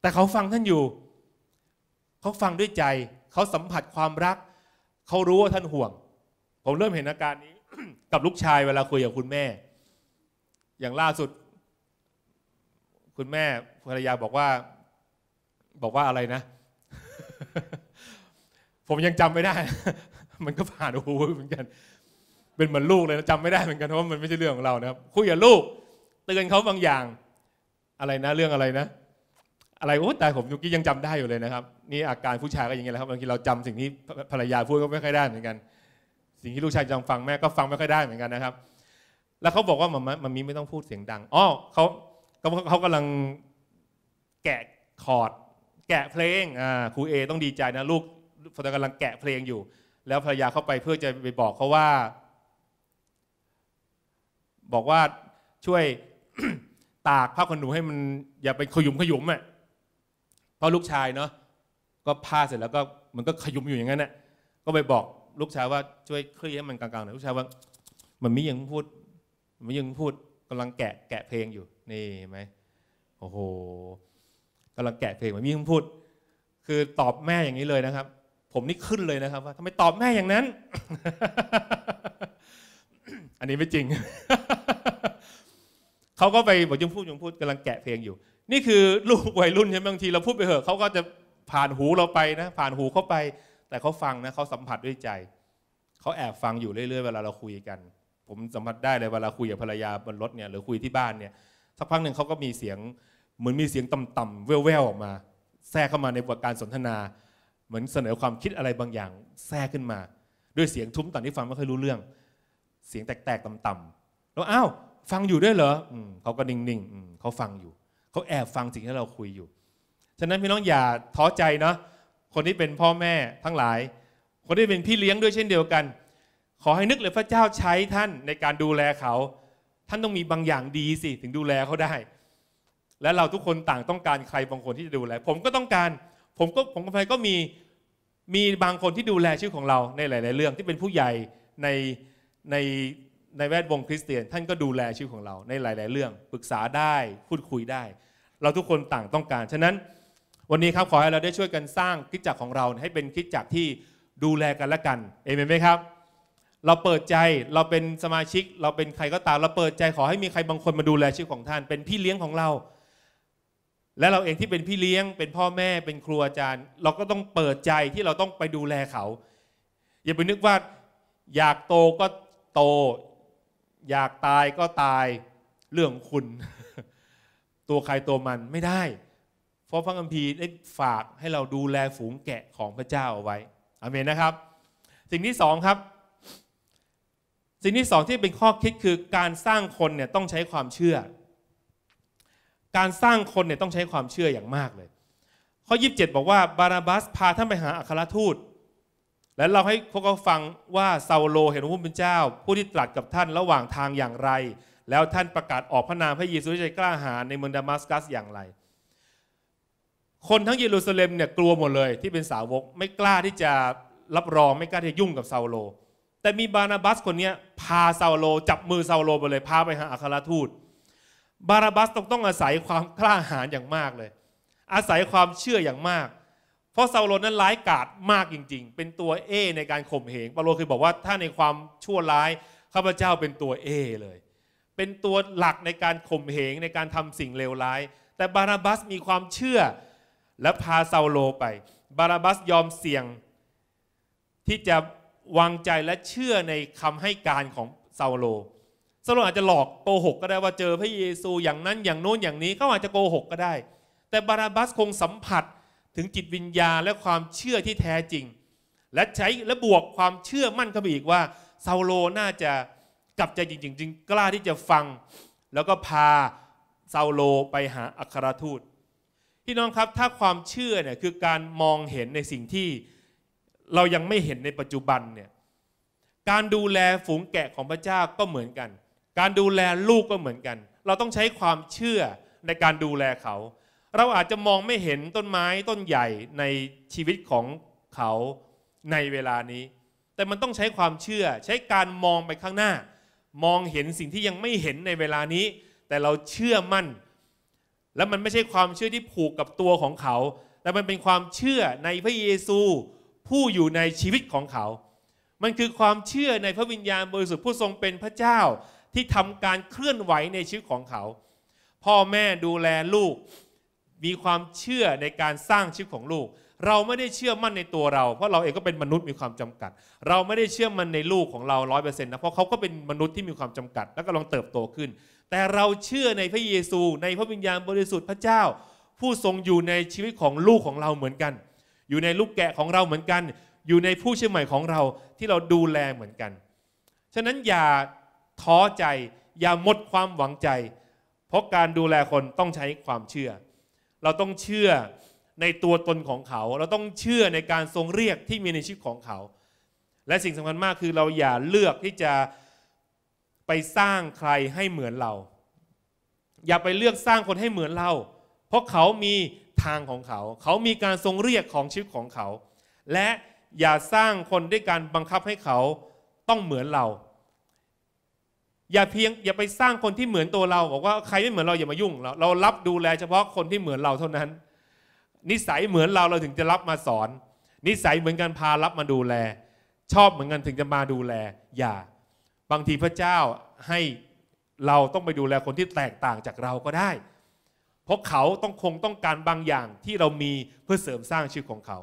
S1: แต่เขาฟังท่านอยู่ เขาฟังด้วยใจเขาสัมผัสความรัก เขารู้ว่าท่านห่วง ผมเริ่มเห็นอาการนี้กับลูกชายเวลาคุยกับคุณแม่ อย่างล่าสุดคุณแม่ภรรยาบอกว่า บอกว่าอะไรนะ ผมยังจำไม่ได้ มันก็ผ่านโอ้โหเหมือนกัน เป็นเหมือนลูกเลยนะจำไม่ได้เหมือนกันเพราะมันไม่ใช่เรื่องของเรานะครับคุยกับลูกเตือนเขาบางอย่าง อะไรนะ เรื่องอะไรนะอะไรโอ้แต่ผมยุกี้ยังจำได้อยู่เลยนะครับนี่อาการผู้ชายก็อย่างเงี้ยแหละครับบางทีเราจำสิ่งที่ภรรยาพูดก็ไม่ค่อยได้เหมือนกัน สิ่งที่ลูกชายจำฟังแม่ก็ฟังไม่ค่อยได้เหมือนกันนะครับ แล้วเขาบอกว่ามันมันมีไม่ต้องพูดเสียงดังอ๋อเขาก็เขากำลังแกะคอร์ดแกะเพลงอ่าครูเอต้องดีใจนะลูกกำลังแกะเพลงอยู่ แล้วภรรยาเข้าไปเพื่อจะไปบอกเขาว่า บอกว่าช่วยตากผ้าขนหนูให้มันอย่าไปขยุมขยุมอ่ะเพราะลูกชายเนาะก็ผ้าเสร็จแล้วก็มันก็ขยุมอยู่อย่างนั้นน่ะก็ไปบอกลูกชายว่าช่วยคลี่ให้มันกลางๆหน่อยลูกชายว่ามันมิยังพูด มันยังพูดกำลังแกะแกะเพลงอยู่นี่ไหม โอ้โหกำลังแกะเพลงมามีคำพูด คือตอบแม่อย่างนี้เลยนะครับ ผมนี่ขึ้นเลยนะครับว่าทำไมตอบแม่อย่างนั้น อันนี้ไม่จริง เขาก็ไปบอกยงพูดยงพูดกำลังแกะเพลงอยู่ นี่คือลูกวัยรุ่นใช่ไหมบางทีเราพูดไปเหอะเขาก็จะผ่านหูเราไปนะ ผ่านหูเข้าไป แต่เขาฟังนะเขาสัมผัสด้วยใจ เขาแอบฟังอยู่เรื่อย ๆ เวลาเราคุยกัน ผมสัมผัสได้เลยเวลาคุยกับภรรยาบนรถเนี่ยหรือคุยที่บ้านเนี่ยสักพักหนึ่งเขาก็มีเสียงเหมือนมีเสียงต่ำๆแว่วๆออกมา แทรกเข้ามาในบทการสนทนาเหมือนเสนอความคิดอะไรบางอย่างแทรกขึ้นมา ด้วยเสียงทุ้มตอนที่ฟังไม่ค่อยรู้เรื่อง เสียงแตก ๆต่ำๆแล้วอ้าวฟังอยู่ด้วยเหรอเขาก็นิ่งๆเขาฟังอยู่เขาแอบฟังสิ่งที่เราคุยอยู่ฉะนั้นพี่น้องอย่าท้อใจนะคนที่เป็นพ่อแม่ทั้งหลายคนที่เป็นพี่เลี้ยงด้วยเช่นเดียวกัน ขอให้นึกเลยพระเจ้าใช้ท่านในการดูแลเขาท่านต้องมีบางอย่างดีสิ ถึงดูแลเขาได้ และเราทุกคนต่างต้องการใครบางคนที่จะดูแล ผมก็ต้องการ ผมก็ผมกับใครก็มี มีบางคนที่ดูแลชื่อของเราในหลาย ๆ เรื่อง ที่เป็นผู้ใหญ่ในในในแวดวงคริสเตียน ท่านก็ดูแลชื่อของเราในหลาย ๆเรื่อง ปรึกษาได้พูดคุยได้ เราทุกคนต่างต้องการฉะนั้นวันนี้ครับ ขอให้เราได้ช่วยกันสร้างคิดจักรของเราให้เป็นคิดจักรที่ดูแลกันและกันเอเมนไหมครับเราเปิดใจเราเป็นสมาชิก เราเป็นใครก็ตามเราเปิดใจขอให้มีใครบางคนมาดูแลชีวิตของท่านเป็นพี่เลี้ยงของเรา และเราเองที่เป็นพี่เลี้ยงเป็นพ่อแม่เป็นครูอาจารย์ เราก็ต้องเปิดใจที่เราต้องไปดูแลเขาอย่าไปนึกว่า อยากโตก็โต อยากตายก็ตายเรื่องคุณ ตัวใครตัวมันไม่ได้เพราะพระคัมภีร์ได้ฝากให้เราดูแลฝูงแกะของพระเจ้าเอาไว้อเมนนะครับ สิ่งที่สองครับสิ่งที่สองที่เป็นข้อคิดคือการสร้างคนเนี่ยต้องใช้ความเชื่อ การสร้างคนเนี่ยต้องใช้ความเชื่ออย่างมากเลย ข้อ 27 บอกว่าบาราบัสพาท่านไปหาอัครทูต และเราให้พวกเขาฟังว่าเซาโลเห็นพระผู้เป็นเจ้า ผู้ที่ตรัสกับท่านระหว่างทางอย่างไร แล้วท่านประกาศออกพระนามพระเยซูใจกล้าหาในเมืองดามัสกัสอย่างไร คนทั้งเยรูซาเล็มเนี่ยกลัวหมดเลย ที่เป็นสาวกไม่กล้าที่จะรับรองไม่กล้าที่จะยุ่งกับเซาโลแต่มีบานาบัสคนนี้พาซาโลจับมือซาโลไปเลยพาไปหาอัครทูต บานาบัสต้องต้องอาศัยความกล้าหาญอย่างมากเลย อาศัยความเชื่ออย่างมาก เพราะซาโลนั้นร้ายกาจมากจริงๆ เป็นตัวเอ ในการข่มเหงเปาโลคือบอกว่าถ้าในความชั่วร้ายข้าพเจ้าเป็นตัวเอเลย เป็นตัวหลักในการข่มเหง ในการทำสิ่งเลวร้าย แต่บานาบัสมีความเชื่อ และพาซาโลไปบานาบัสยอมเสี่ยงที่จะวางใจและเชื่อในคำให้การของซาโลซาโลอาจจะหลอก โกหกก็ได้ว่าเจอพระเยซูอย่างนั้น อย่างโน้น อย่างนี้ เขาอาจจะโกหกก็ได้ แต่บาราบัสคงสัมผัสถึงจิตวิญญาและความเชื่อที่แท้จริง และใช้และบวกความเชื่อมั่นเข้าไปอีกว่าซาโลน่าจะกลับใจจริงๆจึงกล้าที่จะฟัง แล้วก็พาซาโลไปหาอัครทูต พี่น้องครับถ้าความเชื่อเนี่ยคือการมองเห็นในสิ่งที่เรายังไม่เห็นในปัจจุบันเนี่ยการดูแลฝูงแกะของพระเจ้าก็เหมือนกัน การดูแลลูกก็เหมือนกัน เราต้องใช้ความเชื่อในการดูแลเขา เราอาจจะมองไม่เห็นต้นไม้ต้นใหญ่ในชีวิตของเขาในเวลานี้ แต่มันต้องใช้ความเชื่อ ใช้การมองไปข้างหน้า มองเห็นสิ่งที่ยังไม่เห็นในเวลานี้ แต่เราเชื่อมั่น และมันไม่ใช่ความเชื่อที่ผูกกับตัวของเขา แต่มันเป็นความเชื่อในพระเยซูผู้อยู่ในชีวิตของเขา มันคือความเชื่อในพระวิญญาณบริสุทธิ์ผู้ทรงเป็นพระเจ้าที่ทำการเคลื่อนไหวในชีวิตของเขา พ่อแม่ดูแลลูก มีความเชื่อในการสร้างชีวิตของลูก เราไม่ได้เชื่อมั่นในตัวเรา เพราะเราเองก็เป็นมนุษย์มีความจำกัด เราไม่ได้เชื่อมั่นในลูกของเราร้อยเปอร์เซ็นต์นะ เพราะเขาก็เป็นมนุษย์ที่มีความจำกัด และก็ลองเติบโตขึ้น แต่เราเชื่อในพระเยซู ในพระวิญญาณบริสุทธิ์พระเจ้า ผู้ทรงอยู่ในชีวิตของลูกของเราเหมือนกันอยู่ในลูกแกะของเราเหมือนกัน อยู่ในผู้เชื่อใหม่ของเรา ที่เราดูแลเหมือนกันฉะนั้นอย่าท้อใจอย่าหมดความหวังใจ เพราะการดูแลคนต้องใช้ความเชื่อ เราต้องเชื่อในตัวตนของเขา เราต้องเชื่อในการทรงเรียกที่มีในชีวิตของเขา และสิ่งสำคัญมากคือเราอย่าเลือกที่จะไปสร้างใครให้เหมือนเรา อย่าไปเลือกสร้างคนให้เหมือนเราเพราะเขามีทางของเขาเขามีการทรงเรียกของชีวิตของเขา และอย่าสร้างคนด้วยการบังคับให้เขาต้องเหมือนเรา อย่าเพียงอย่าไปสร้างคนที่เหมือนตัวเราบอกว่าใครไม่เหมือนเราอย่ามายุ่งเราเรารับดูแลเฉพาะคนที่เหมือนเราเท่านั้น นิสัยเหมือนเราเราถึงจะรับมาสอน นิสัยเหมือนกันพารับมาดูแล ชอบเหมือนกัน ถึงจะมาดูแล อย่า บางทีพระเจ้าให้เราต้องไปดูแลคนที่แตกต่างจากเราก็ได้เพราะเขาต้องคงต้องการบางอย่างที่เรามีเพื่อเสริมสร้างชีวิตของเขา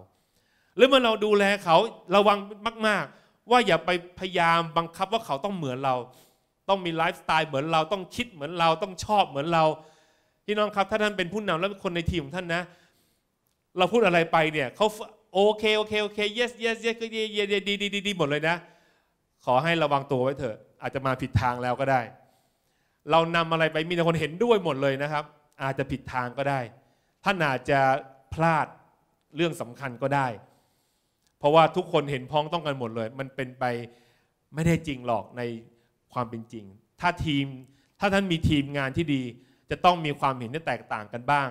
S1: หรือเมื่อเราดูแลเขาระวังมากๆ ว่าอย่าไป พยายามบังคับว่าเขาต้องเหมือนเรา ต้องมีไลฟ์สไตล์เหมือนเราต้องคิดเหมือนเราต้องชอบเหมือนเราพี่น้องครับ ถ้าท่านเป็นผู้นำและคนในทีมของท่านนะ เราพูดอะไรไปเนี่ยเขาโอเคโอเคโอเค yes yes yes ก็เยสเยสดีดีดีดีหมดเลยนะ ขอให้ระวังตัวไว้เถอะอาจจะมาผิดทางแล้วก็ได้ เรานำอะไรไปมีแต่คนเห็นด้วยหมดเลยนะครับอาจจะผิดทางก็ได้ ท่านอาจจะพลาดเรื่องสำคัญก็ได้ เพราะว่าทุกคนเห็นพ้องต้องกันหมดเลย มันเป็นไปไม่ได้จริงหรอกในความเป็นจริง ถ้าทีม ถ้าท่านมีทีมงานที่ดี จะต้องมีความเห็นที่แตกต่างกันบ้าง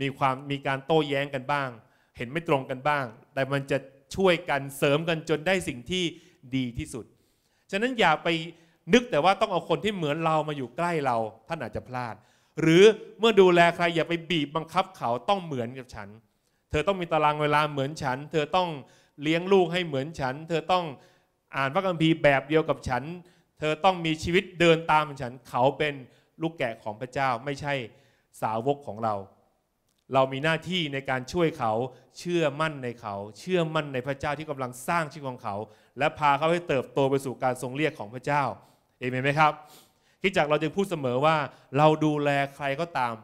S1: มีความมีการโต้แย้งกันบ้าง เห็นไม่ตรงกันบ้าง แต่มันจะช่วยกันเสริมกันจนได้สิ่งที่ดีที่สุด ฉะนั้นอย่าไปนึกแต่ว่าต้องเอาคนที่เหมือนเรามาอยู่ใกล้เรา ท่านอาจจะพลาดหรือเมื่อดูแลใครอย่าไปบีบบังคับเขาต้องเหมือนกับฉัน เธอต้องมีตารางเวลาเหมือนฉัน เธอต้องเลี้ยงลูกให้เหมือนฉัน เธอต้องอ่านพระคัมภีร์แบบเดียวกับฉัน เธอต้องมีชีวิตเดินตามฉัน เขาเป็นลูกแกะของพระเจ้าไม่ใช่สาวกของเรา เรามีหน้าที่ในการช่วยเขาเชื่อมั่นในเขา เชื่อมั่นในพระเจ้าที่กำลังสร้างชีวิตของเขา และพาเขาให้เติบโตไปสู่การทรงเรียกของพระเจ้าเอเมนไหมครับคิดจากเราจึงพูดเสมอว่าเราดูแลใครก็ตาม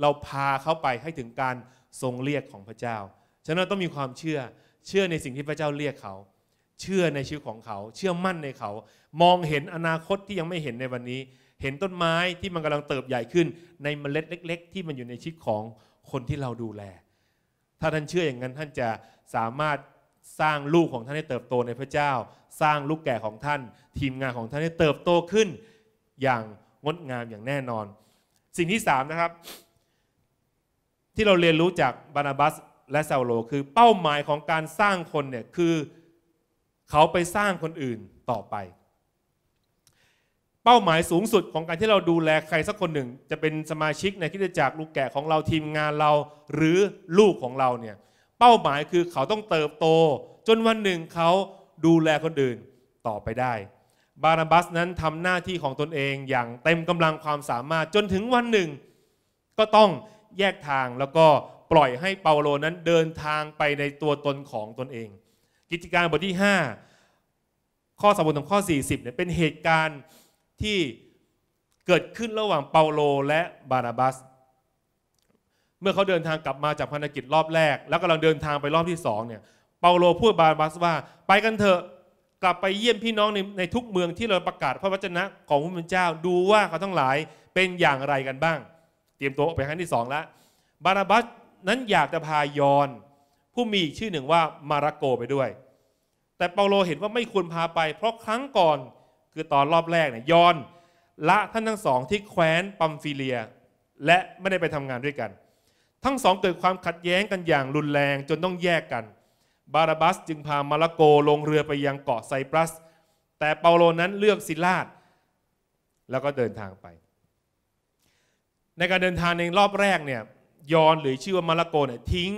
S1: เราพาเขาไปให้ถึงการทรงเรียกของพระเจ้าฉะนั้นต้องมีความเชื่อเชื่อในสิ่งที่พระเจ้าเรียกเขา เชื่อในชีวิตของเขา เชื่อมั่นในเขา มองเห็นอนาคตที่ยังไม่เห็นในวันนี้ เห็นต้นไม้ที่มันกำลังเติบใหญ่ขึ้นในเมล็ดเล็ก ๆ ที่มันอยู่ในชีวิตของคนที่เราดูแล ถ้าท่านเชื่ออย่างนั้นท่านจะสามารถสร้างลูกของท่านให้เติบโตในพระเจ้า สร้างลูกแก่ของท่าน ทีมงานของท่านให้เติบโตขึ้นอย่างงดงามอย่างแน่นอน สิ่งที่ 3 นะครับ ที่เราเรียนรู้จากบานาบัสและซาโลคือเป้าหมายของการสร้างคนเนี่ยคือเขาไปสร้างคนอื่นต่อไป เป้าหมายสูงสุดของการที่เราดูแลใครสักคนหนึ่งจะเป็นสมาชิกในคิดจักรลูกแก่ของเราทีมงานเราหรือลูกของเราเนี่ยเป้าหมายคือเขาต้องเติบโต จนวันหนึ่งเขาดูแลคนอื่นต่อไปได้บานาบัสนั้นทำหน้าที่ของตนเอง อย่างเต็มกำลังความสามารถจนถึงวันหนึ่งก็ต้องแยกทางแล้วก็ปล่อยให้เปาโลนั้นเดินทางไปในตัวตนของตนเอง กิจการบทที่ 5 ข้อสมบูรณ์ของข้อ 40เนี่ยเป็นเหตุการณ์ที่เกิดขึ้นระหว่างเปาโลและบานาบัส เมื่อเขาเดินทางกลับมาจากพันธกิจรอบแรก แล้วกำลังเดินทางไปรอบที่สองเนี่ยเปาโลพูดบานาบัสว่าไปกันเถอะกลับไปเยี่ยมพี่น้องในในทุกเมืองที่เราประกาศพระวจนะของพระเจ้าดูว่าเขาทั้งหลายเป็นอย่างไรกันบ้าง เตรียมตัวไปครั้งที่สองแล้ว บานาบัสนั้นอยากจะพายอน ผู้มีอีกชื่อหนึ่งว่ามาระโกไปด้วย แต่เปาโลเห็นว่าไม่ควรพาไปเพราะครั้งก่อนคือตอนรอบแรกเนี่ยยอนละท่านทั้งสองที่แคว้นปัมฟิเลียและไม่ได้ไปทำงานด้วยกัน ทั้งสอง เกิดความขัดแย้งกันอย่างรุนแรงจนต้องแยกกันบาราบัสจึงพา มาราโกลงเรือไปยังเกาะไซปรัสแต่เปาโลนั้นเลือกซิลาดแล้วก็เดินทางไป ในการเดินทางในรอบแรกเนี่ยยอนหรือชื่อว่ามาราโกเนี่ยทิ้ง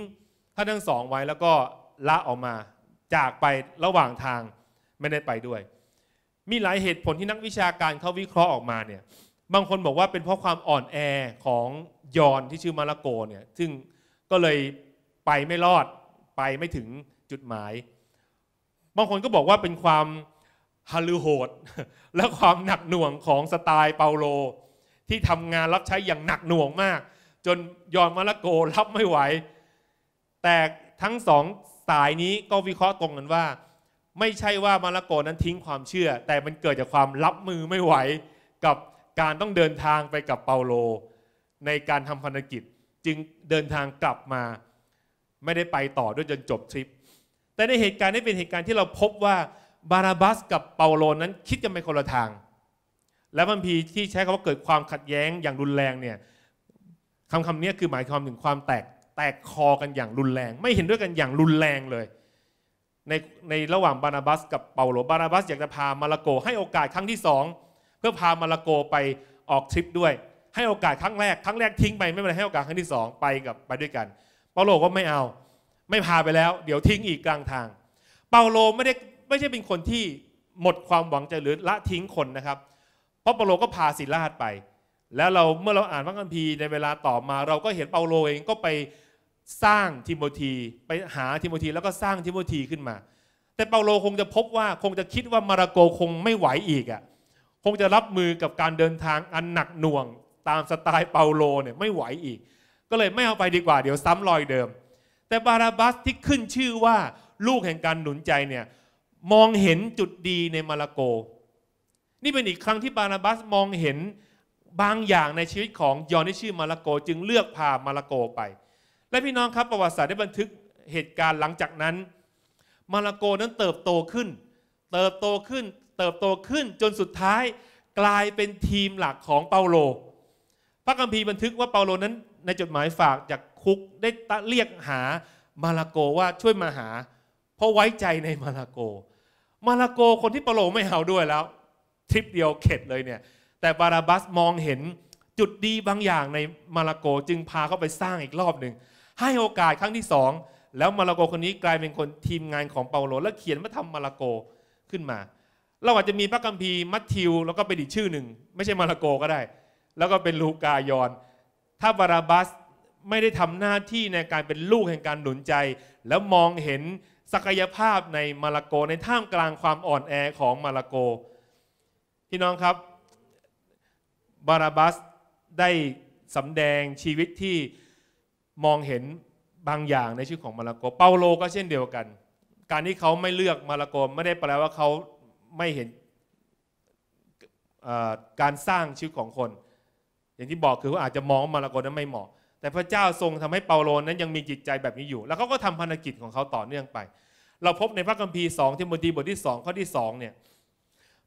S1: ท่านทั้งสองไว้แล้วก็ละออกมาจากไประหว่างทางไม่ได้ไปด้วย มีหลายเหตุผลที่นักวิชาการเขาวิเคราะห์ออกมาเนี่ยบางคนบอกว่าเป็นเพราะความอ่อนแอของยอนที่ชื่อมาราโกเนี่ยซึ่งก็เลยไปไม่รอดไปไม่ถึงจุดหมายบางคนก็บอกว่าเป็นความฮาลือโหดและความหนักหน่วงของสไตล์เปาโล ที่ทำงานรับใช้อย่างหนักหน่วงมาก จนยอนมาละโกรับไม่ไหว แต่ทั้งสองสายนี้ก็วิเคราะห์ตรงกันว่า ไม่ใช่ว่ามาละโกนั้นทิ้งความเชื่อ แต่มันเกิดจากความรับมือไม่ไหว กับการต้องเดินทางไปกับเปาโล ในการทำพันธกิจจึงเดินทางกลับมาไม่ได้ไปต่อด้วยจนจบทริปแต่ ในเหตุการณ์นี้เป็นเหตุการณ์ที่เราพบว่าบาราบัสกับเปาโลนั้นคิดกันไปคนละทาง และบางทีที่ใช้คำว่าเกิดความขัดแย้งอย่างรุนแรงเนี่ยคำคำนี้คือหมายความถึงความแตกแตกคอกันอย่างรุนแรง ไม่เห็นด้วยกันอย่างรุนแรงเลย ในในระหว่างบานาบัสกับเปาโลบานาบัสอยากจะพามาระโกให้โอกาสครั้งที่สองเพื่อพามาระโกไปออกทริปด้วย ให้โอกาสครั้งแรกครั้งแรกทิ้งไปไม่เป็นไรให้โอกาสครั้งที่สองไปกับไปด้วยกัน เปาโลก็ไม่เอาไม่พาไปแล้วเดี๋ยวทิ้งอีกกลางทาง เปาโลไม่ได้ไม่ใช่เป็นคนที่หมดความหวังใจหรือละทิ้งคนนะครับ เพราะเปาโลก็พาศิลาดไป แล้วเราเมื่อเราอ่านพระคัมภีร์ในเวลาต่อมาเราก็เห็นเปาโลเองก็ไปสร้างทิโมธีไปหาทิโมธีแล้วก็สร้างทิโมธีขึ้นมา แต่เปาโลคงจะพบว่าคงจะคิดว่ามาราโกคงไม่ไหวอีกอะ่ะคงจะรับมือกับการเดินทางอันหนักหน่วง ตามสไตล์เปาโลเนี่ยไม่ไหวอีก ก็เลยไม่เอาไปดีกว่าเดี๋ยวซ้ำรอยเดิมแต่บาราบัสที่ขึ้นชื่อว่าลูกแห่งการหนุนใจเนี่ยมองเห็นจุดดีในมาระโก นี่เป็นอีกครั้งที่บาราบัสมองเห็นบางอย่างในชีวิตของ ยอนที่ชื่อมาระโก จึงเลือกพามาระโกไป และพี่น้องครับประวัติศาสตร์ได้บันทึกเหตุการณ์หลังจากนั้น มาระโกนั้นเติบโตขึ้น เติบโตขึ้นเติบโตขึ้นจนสุดท้าย กลายเป็นทีมหลักของเปาโล พระคัมภีร์บันทึกว่าเปาโลนั้นในจดหมายฝากจากคุกได้เรียกหามาลาโกว่าช่วยมาหา เพราะไว้ใจในมาลาโก มาลาโกคนที่เปโลไม่เอาด้วยแล้วทริปเดียวเข็ดเลยเนี่ยแต่บาราบัสมองเห็นจุดดีบางอย่างในมาลาโกจึงพาเขาไปสร้างอีกรอบหนึ่งให้โอกาสครั้งที่สองแล้วมาลาโกคนนี้กลายเป็นคนทีมงานของเปาโลและเขียนมาทำมาลาโกขึ้นมาเราอาจจะมีพระคัมภีร์มัทธิวแล้วก็เป็นอีกชื่อหนึ่งไม่ใช่มาลาโกก็ได้ แล้วก็เป็นลูกายอน ถ้าบาราบัสไม่ได้ทำหน้าที่ในการเป็นลูกแห่งการหนุนใจ แล้วมองเห็นศักยภาพในมาราโกในท่ามกลางความอ่อนแอของมาราโกพี่น้องครับ บาราบัสได้สำแดงชีวิตที่มองเห็นบางอย่างในชีวิตของมาราโกเปาโลก็เช่นเดียวกัน การที่เขาไม่เลือกมาราโกไม่ได้แปลว่าเขาไม่เห็นการสร้างชีวิตของคน อย่างที่บอกคือเขาอาจจะมองมาราโกนั้นไม่เหมาะแต่พระเจ้าทรงทำให้เปาโลนั้นยังมีจิตใจแบบนี้อยู่ แล้วเขาก็ทำภารกิจของเขาต่อเนื่องไป เราพบในพระคัมภีร์สองทิโมธีบทที่สองข้อที่สองเนี่ย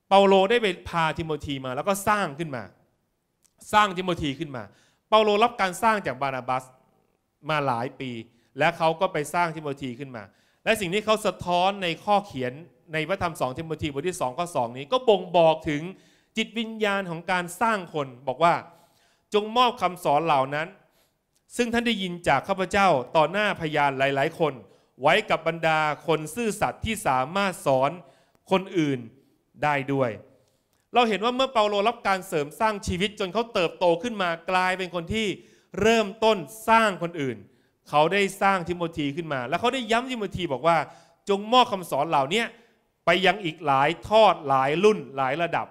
S1: เปาโลได้ไปพาทิโมธีมาแล้วก็สร้างขึ้นมา สร้างทิโมธีขึ้นมา เปาโลรับการสร้างจากบานาบัสมาหลายปี และเขาก็ไปสร้างทิโมธีขึ้นมา และสิ่งที่เขาสะท้อนในข้อเขียนในพระธรรมสองทิโมธีบทที่สองข้อสองนี้ก็บ่งบอกถึงจิตวิญญาณของการสร้างคนบอกว่าจงมอบคำสอนเหล่านั้นซึ่งท่านได้ยินจากข้าพเจ้าต่อหน้าพยานหลาย ๆ คน ไว้กับบรรดาคนซื่อสัตย์ที่สามารถสอนคนอื่นได้ด้วย เราเห็นว่าเมื่อเปาโลรับการเสริมสร้างชีวิตจนเขาเติบโตขึ้นมากลายเป็นคนที่เริ่มต้นสร้างคนอื่น เขาได้สร้างทิโมธีขึ้นมา แล้วเขาได้ย้ำทิโมธีบอกว่า จงมอบคำสอนเหล่านี้ไปยังอีกหลายทอดหลายรุ่นหลายระดับ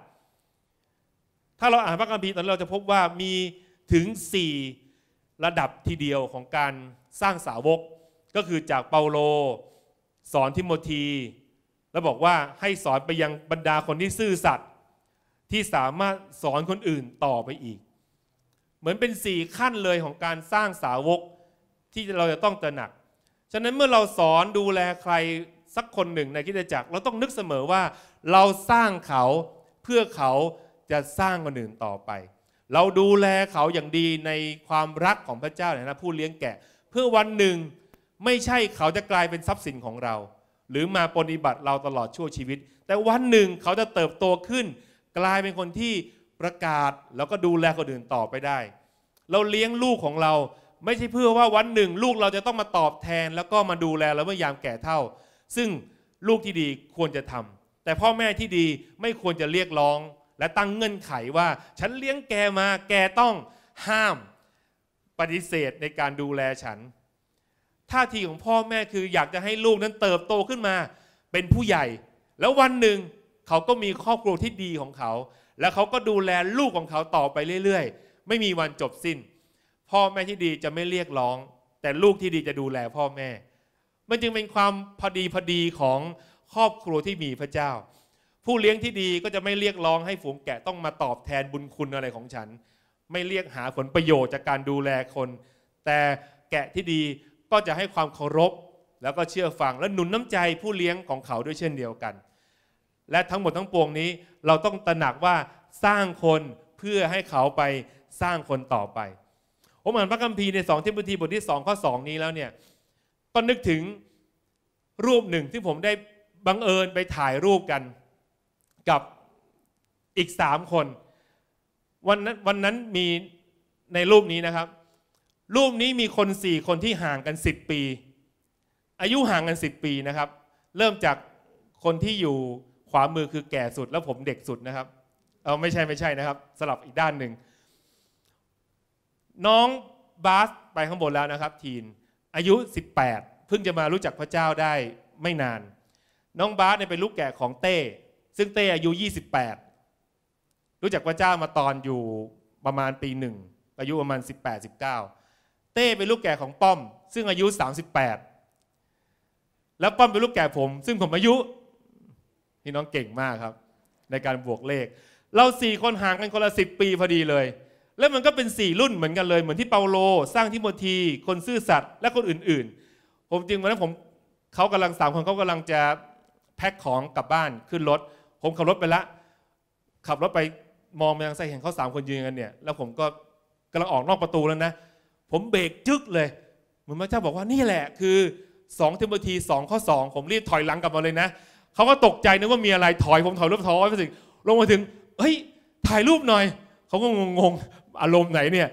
S1: ถ้าเราอ่านพระคัมภีร์ตอนเราจะพบว่ามีถึง 4ระดับทีเดียวของการสร้างสาวก ก็คือจากเปาโล สอนทิโมธีแล้วบอกว่าให้สอนไปยังบรรดาคนที่ซื่อสัตย์ที่สามารถสอนคนอื่นต่อไปอีก เหมือนเป็นสี่ขั้นเลยของการสร้างสาวกที่เราจะต้องตระหนัก ฉะนั้นเมื่อเราสอนดูแลใครสักคนหนึ่งในกิจจักร เราต้องนึกเสมอว่าเราสร้างเขาเพื่อเขาจะสร้างคนอื่นต่อไปเราดูแลเขาอย่างดีในความรักของพระเจ้าในฐานะผู้เลี้ยงแกะเพื่อวันหนึ่ง ไม่ใช่เขาจะกลายเป็นทรัพย์สินของเรา หรือมาปฏิบัติเราตลอดชั่วชีวิต แต่วันหนึ่งเขาจะเติบโตขึ้น กลายเป็นคนที่ประกาศแล้วก็ดูแลคนอื่นต่อไปได้ เราเลี้ยงลูกของเราไม่ใช่เพื่อว่าวันหนึ่ง ลูกเราจะต้องมาตอบแทนแล้วก็มาดูแลเราเมื่อยามแก่เท่าซึ่งลูกที่ดีควรจะทำ แต่พ่อแม่ที่ดีไม่ควรจะเรียกร้องและตั้งเงื่อนไขว่าฉันเลี้ยงแกมาแกต้องห้ามปฏิเสธในการดูแลฉันท่าทีของพ่อแม่คืออยากจะให้ลูกนั้นเติบโตขึ้นมาเป็นผู้ใหญ่ แล้ววันหนึ่งเขาก็มีครอบครัวที่ดีของเขา แล้วเขาก็ดูแลลูกของเขาต่อไปเรื่อยๆ ไม่มีวันจบสิ้น พ่อแม่ที่ดีจะไม่เรียกร้อง แต่ลูกที่ดีจะดูแลพ่อแม่ มันจึงเป็นความพอดีพอดีของครอบครัวที่มีพระเจ้าผู้เลี้ยงที่ดีก็จะไม่เรียกร้องให้ฝูงแกะต้องมาตอบแทนบุญคุณอะไรของฉัน ไม่เรียกหาผลประโยชน์จากการดูแลคน แต่แกะที่ดีก็จะให้ความเคารพ แล้วก็เชื่อฟังและหนุนน้ำใจผู้เลี้ยงของเขาด้วยเช่นเดียวกัน และทั้งหมดทั้งปวงนี้ เราต้องตระหนักว่าสร้างคนเพื่อให้เขาไปสร้างคนต่อไป ผมอ่านพระคัมภีร์ในสองทิมธีบทที่2ข้อ2นี้แล้วเนี่ยก็นึกถึงรูปหนึ่งที่ผมได้บังเอิญไปถ่ายรูปกันกับอีกสามคนวันนั้นวันนั้นมีในรูปนี้นะครับ รูปนี้มีคนสี่คนที่ห่างกันสิบปี อายุห่างกันสิบปีนะครับ เริ่มจากคนที่อยู่ขวามือคือแก่สุดแล้วผมเด็กสุดนะครับ เออไม่ใช่ไม่ใช่นะครับ สลับอีกด้านหนึ่ง น้องบาสไปข้างบนแล้วนะครับ ทีนอายุ 18เพิ่งจะมารู้จักพระเจ้าได้ไม่นาน น้องบาสเนี่ยเป็นลูกแก่ของเต้ซึ่งเต้อายุ 28 รู้จักพระเจ้ามาตอนอยู่ประมาณปีหนึ่งอายุประมาณ 18-19เต้เป็นลูกแก่ของป้อม ซึ่งอายุ 38 แล้วป้อมเป็นลูกแก่ผม ซึ่งผมอายุนี่น้องเก่งมากครับ ในการบวกเลข เราสี่คนห่างกันคนละสิปีพอดีเลย แล้วมันก็เป็นสี่รุ่นเหมือนกันเลย เหมือนที่เปาโลสร้างทิโมธีคนซื่อสัตย์และคนอื่นๆ ผมจริงวันนั้นผมเขากำลังสามคนเขากำลังจะแพ็คของกลับบ้านขึ้นรถผมขับรถไปละขับรถไปมองไปทางซ้ายเห็นเขาสามคนยืนกันเนี่ยแล้วผมก็กำลังออกนอกประตูแล้วนะ ผมเบรกจึกเลยเหมือนพระเจ้าบอกว่านี่แหละคือสงเทมทีสองข้อสองผมรีบถอยหลังกลับมาเลยนะ เขาก็ตกใจนึกว่ามีอะไรถอย ผมถอยรูปอยไปถึงลงมาถึงเฮ้ยถ่ายรูปหน่อย เขาก็งง ๆ อารมณ์ไหนเนี่ย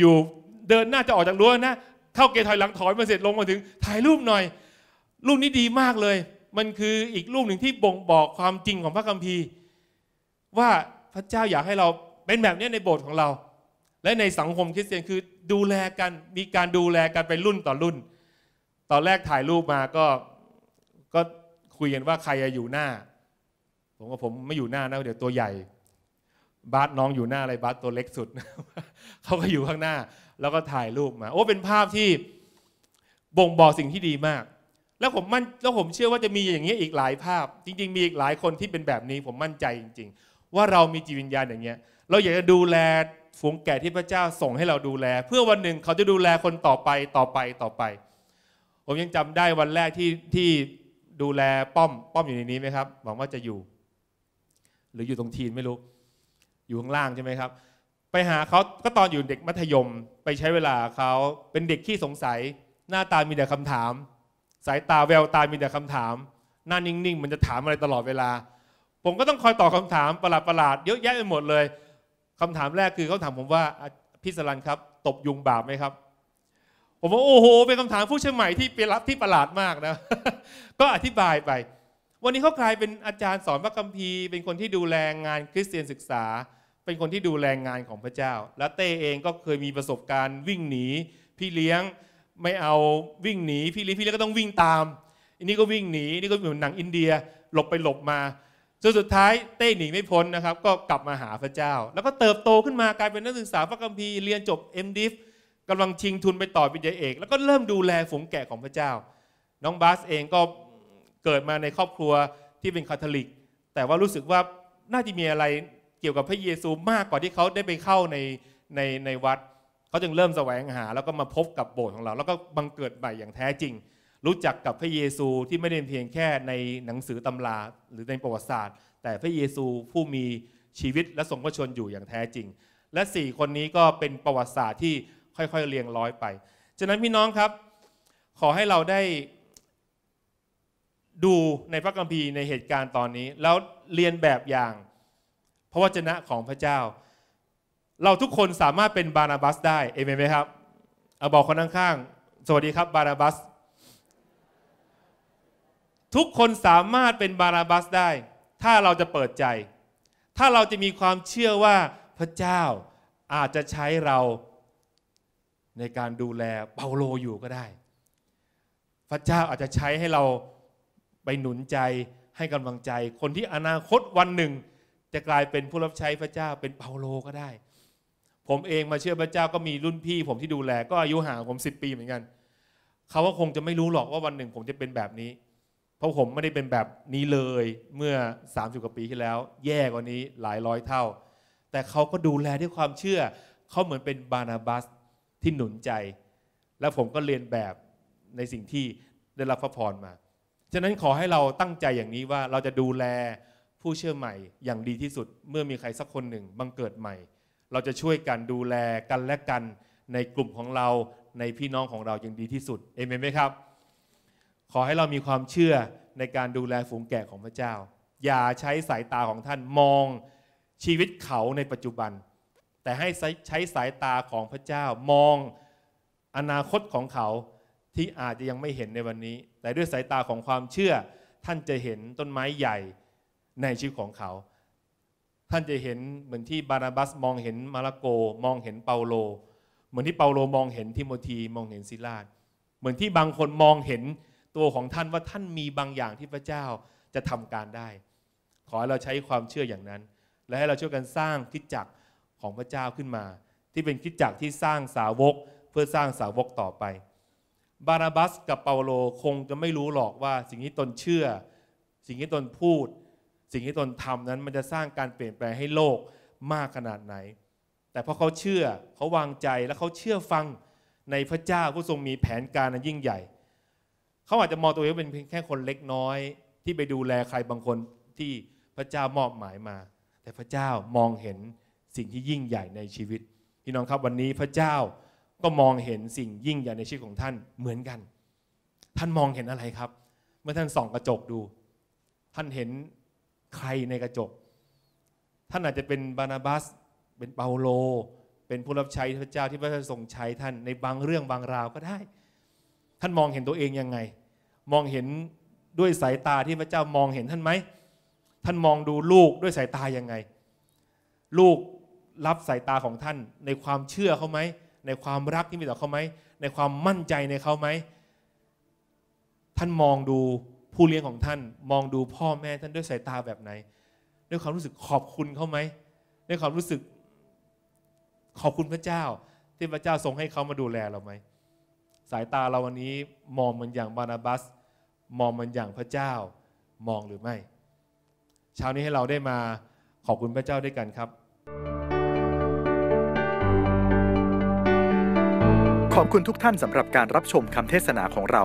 S1: อยู่ๆเดินหน้าจะออกจากรั้วนะเข้าเกยถอยหลังถอยมาเสร็จลงมาถึง ถ่ายรูปหน่อย รูปนี้ดีมากเลยมันคืออีกลูกหนึ่งที่บ่งบอกความจริงของพระคัมภีร์ ว่าพระเจ้าอยากให้เราเป็นแบบนี้ในโบสถ์ของเรา และในสังคมคริสเตียนคือดูแลกันมีการดูแลกันไปรุ่นต่อรุ่น ตอนแรกถ่ายรูปมาก็ก็คุยกันว่าใครจะอยู่หน้าผมว่าผมไม่อยู่หน้านะเดี๋ยวตัวใหญ่ บาสน้องอยู่หน้าอะไรบาสตัวเล็กสุดเขาก็อยู่ข้างหน้า แล้วก็ถ่ายรูปมา โอ้เป็นภาพที่บ่งบอกสิ่งที่ดีมากแล้วผมมั่นแล้วผมเชื่อว่าจะมีอย่างนี้อีกหลายภาพ จริงๆ มีอีกหลายคนที่เป็นแบบนี้ผมมั่นใจจริง ๆ ว่าเรามีจิตวิญญาณอย่างเงี้ย เราอยากจะดูแลฝูงแกะที่พระเจ้าส่งให้เราดูแล เพื่อวันหนึ่งเขาจะดูแลคนต่อไปต่อไปต่อไป ผมยังจำได้วันแรกที่ที่ดูแลป้อม ป้อมอยู่ในนี้ไหมครับหวังว่าจะอยู่ หรืออยู่ตรงทีนไม่รู้ อยู่ข้างล่างใช่ไหมครับ ไปหาเขาก็ตอนอยู่เด็กมัธยมไปใช้เวลาเขาเป็นเด็กขี้สงสัยหน้าตามีแต่คำถามสายตาแววตามีแต่คำถาม หน้านิ่งๆมันจะถามอะไรตลอดเวลา ผมก็ต้องคอยตอบคาถามประหลาดๆเยอะแยะไปหมดเลย คำถามแรกคือเขาถามผมว่าพี่สรันครับตบยุงบาปไหมครับผมว่าโอ้โหเป็นคำถามผู้เชี่ยวชาญที่เป็นรับที่ประหลาดมากนะก็อธิบายไป วันนี้เขากลายเป็นอาจารย์สอนพระคัมภีร์ เป็นคนที่ดูแลงานคริสเตียนศึกษา เป็นคนที่ดูแลงานของพระเจ้า และเต้เองก็เคยมีประสบการณ์ วิ่งหนีพี่เลี้ยงไม่เอาวิ่งหนี พี่ลิพี่ล็ก็ต้องวิ่งตามอันนี้ก็วิ่งหนีนี่ก็เหมือนหนังอินเดียหลบไปหลบมาจนสุดท้ายเต้หนีไม่พ้นนะครับ ก็กลับมาหาพระเจ้า แล้วก็เติบโตขึ้นมากลายเป็นนักศึกษาพระคัมภีร์เรียนจบเอ็มดิฟกำลังชิงทุนไปต่อปิทยาเอก แล้วก็เริ่มดูแลฝูงแกะของพระเจ้า น้องบาสเองก็เกิดมาในครอบครัวที่เป็นคาทอลิก แต่ว่ารู้สึกว่าน่าจะมีอะไรเกี่ยวกับพระเยซูมากกว่าที่เขาได้ไปเข้าในในในวัดเขาจึงเริ่มแสวงหาแล้วก็มาพบกับโบสถ์ของเรา แล้วก็บังเกิดใหม่อย่างแท้จริง รู้จักกับพระเยซูที่ไม่ได้เพียงแค่ในหนังสือตำรา หรือในประวัติศาสตร์ แต่พระเยซูผู้มีชีวิตและทรงพระชนอยู่อย่างแท้จริง และ4คนนี้ก็เป็นประวัติศาสตร์ที่ค่อยๆ เรียงร้อยไปฉะนั้นพี่น้องครับ ขอให้เราได้ดูในพระคัมภีร์ในเหตุการณ์ตอนนี้ แล้วเรียนแบบอย่างพระวจนะของพระเจ้าเราทุกคนสามารถเป็นบานาบัสได้ เอเมนไหมครับ เอาบอกคนข้างๆสวัสดีครับ บานาบัส ทุกคนสามารถเป็นบานาบัสได้ ถ้าเราจะเปิดใจ ถ้าเราจะมีความเชื่อว่าพระเจ้าอาจจะใช้เราในการดูแลเปาโลอยู่ก็ได้ พระเจ้าอาจจะใช้ให้เราไปหนุนใจ ให้กำลังใจ คนที่อนาคตวันหนึ่ง จะกลายเป็นผู้รับใช้พระเจ้าเป็นเปาโลก็ได้ผมเองมาเชื่อพระเจ้าก็มีรุ่นพี่ ผมที่ดูแล ก็อายุห่างผมสิปีเหมือนกัน เขาก็คงจะไม่รู้หรอกว่าวันหนึ่งผมจะเป็นแบบนี้เพราะผมไม่ได้เป็นแบบนี้เลยเมื่อ30กว่าปีที่แล้วแย่กว่านี้หลายร้อยเท่า แต่เขาก็ดูแลด้วยความเชื่อเขาเหมือนเป็นบานาบัสที่หนุนใจ และผมก็เรียนแบบในสิ่งที่ได้รับพระพรมา ฉะนั้นขอให้เราตั้งใจอย่างนี้ว่าเราจะดูแลผู้เชื่อใหม่อย่างดีที่สุดเมื่อมีใครสักคนหนึ่งบังเกิดใหม่เราจะช่วยกันดูแลกันและกันในกลุ่มของเราในพี่น้องของเราอย่างดีที่สุด เอเมนไหมครับ ขอให้เรามีความเชื่อในการดูแลฝูงแกะของพระเจ้า อย่าใช้สายตาของท่านมองชีวิตเขาในปัจจุบัน แต่ให้ใช้สายตาของพระเจ้ามองอนาคตของเขาที่อาจจะยังไม่เห็นในวันนี้ แต่ ด้วยสายตาของความเชื่อท่านจะเห็นต้นไม้ใหญ่ในชีวิตของเขาท่านจะเห็นเหมือนที่บานาบัสมองเห็นมาระโกมองเห็นเปาโล เหมือนที่เปาโลมองเห็นทิโมธีมองเห็นซิลาสเหมือนที่บางคนมองเห็นตัวของท่านว่าท่านมีบางอย่างที่พระเจ้าจะทำการได้ ขอให้เราใช้ความเชื่ออย่างนั้น และให้เราช่วยกันสร้างคิดจักรของพระเจ้าขึ้นมา ที่เป็นคิดจักรที่สร้างสาวกเพื่อสร้างสาวกต่อไป บานาบัสกับเปาโลคงจะไม่รู้หรอกว่าสิ่งที่ตนเชื่อ สิ่งที่ตนพูดสิ่งที่ตนทำนั้นมันจะสร้างการเปลี่ยนแปลงให้โลกมากขนาดไหน แต่พอเขาเชื่อเขาวางใจและเขาเชื่อฟังในพระเจ้าผู้ทรงมีแผนการนั้นยิ่งใหญ่ เขาอาจจะมองตัวเองเป็นเพียงแค่คนเล็กน้อยที่ไปดูแลใครบางคนที่พระเจ้ามอบหมายมา แต่พระเจ้ามองเห็นสิ่งที่ยิ่งใหญ่ในชีวิต พี่น้องครับวันนี้พระเจ้าก็มองเห็นสิ่งยิ่งใหญ่ในชีวิตของท่านเหมือนกัน ท่านมองเห็นอะไรครับ เมื่อท่านส่อง กระจกดู ท่านเห็นใครในกระจกท่านอาจจะเป็นบานาบัสเป็นเปาโลเป็นผู้รับใช้พระเจ้าที่พระเจ้าทรงใช้ ท่านในบางเรื่องบางราวก็ได้ ท่านมองเห็นตัวเองยังไง มองเห็นด้วยสายตาที่พระเจ้ามองเห็นท่านไหม ท่านมองดูลูกด้วยสายตายังไง ลูกรับสายตาของท่านในความเชื่อเขาไหมในความรักที่มีต่อเขาไหม ในความมั่นใจในเขาไหมท่านมองดูผู้เลี้ยงของท่านมองดูพ่อแม่ท่านด้วยสายตาแบบไหนด้วยความรู้สึกขอบคุณเขาไหมด้วยความรู้สึก ขอบคุณพระเจ้า ที่พระเจ้าทรงให้เขามาดูแลเราไหม สายตาเราวันนี้มองมันอย่างบานาบัส มองมันอย่างพระเจ้า มองหรือไม่เช้านี้ให้เราได้มาขอบคุณพระเจ้าด้วยกันครับ ขอบคุณทุกท่านสำหรับการรับชมคำเทศนาของเรา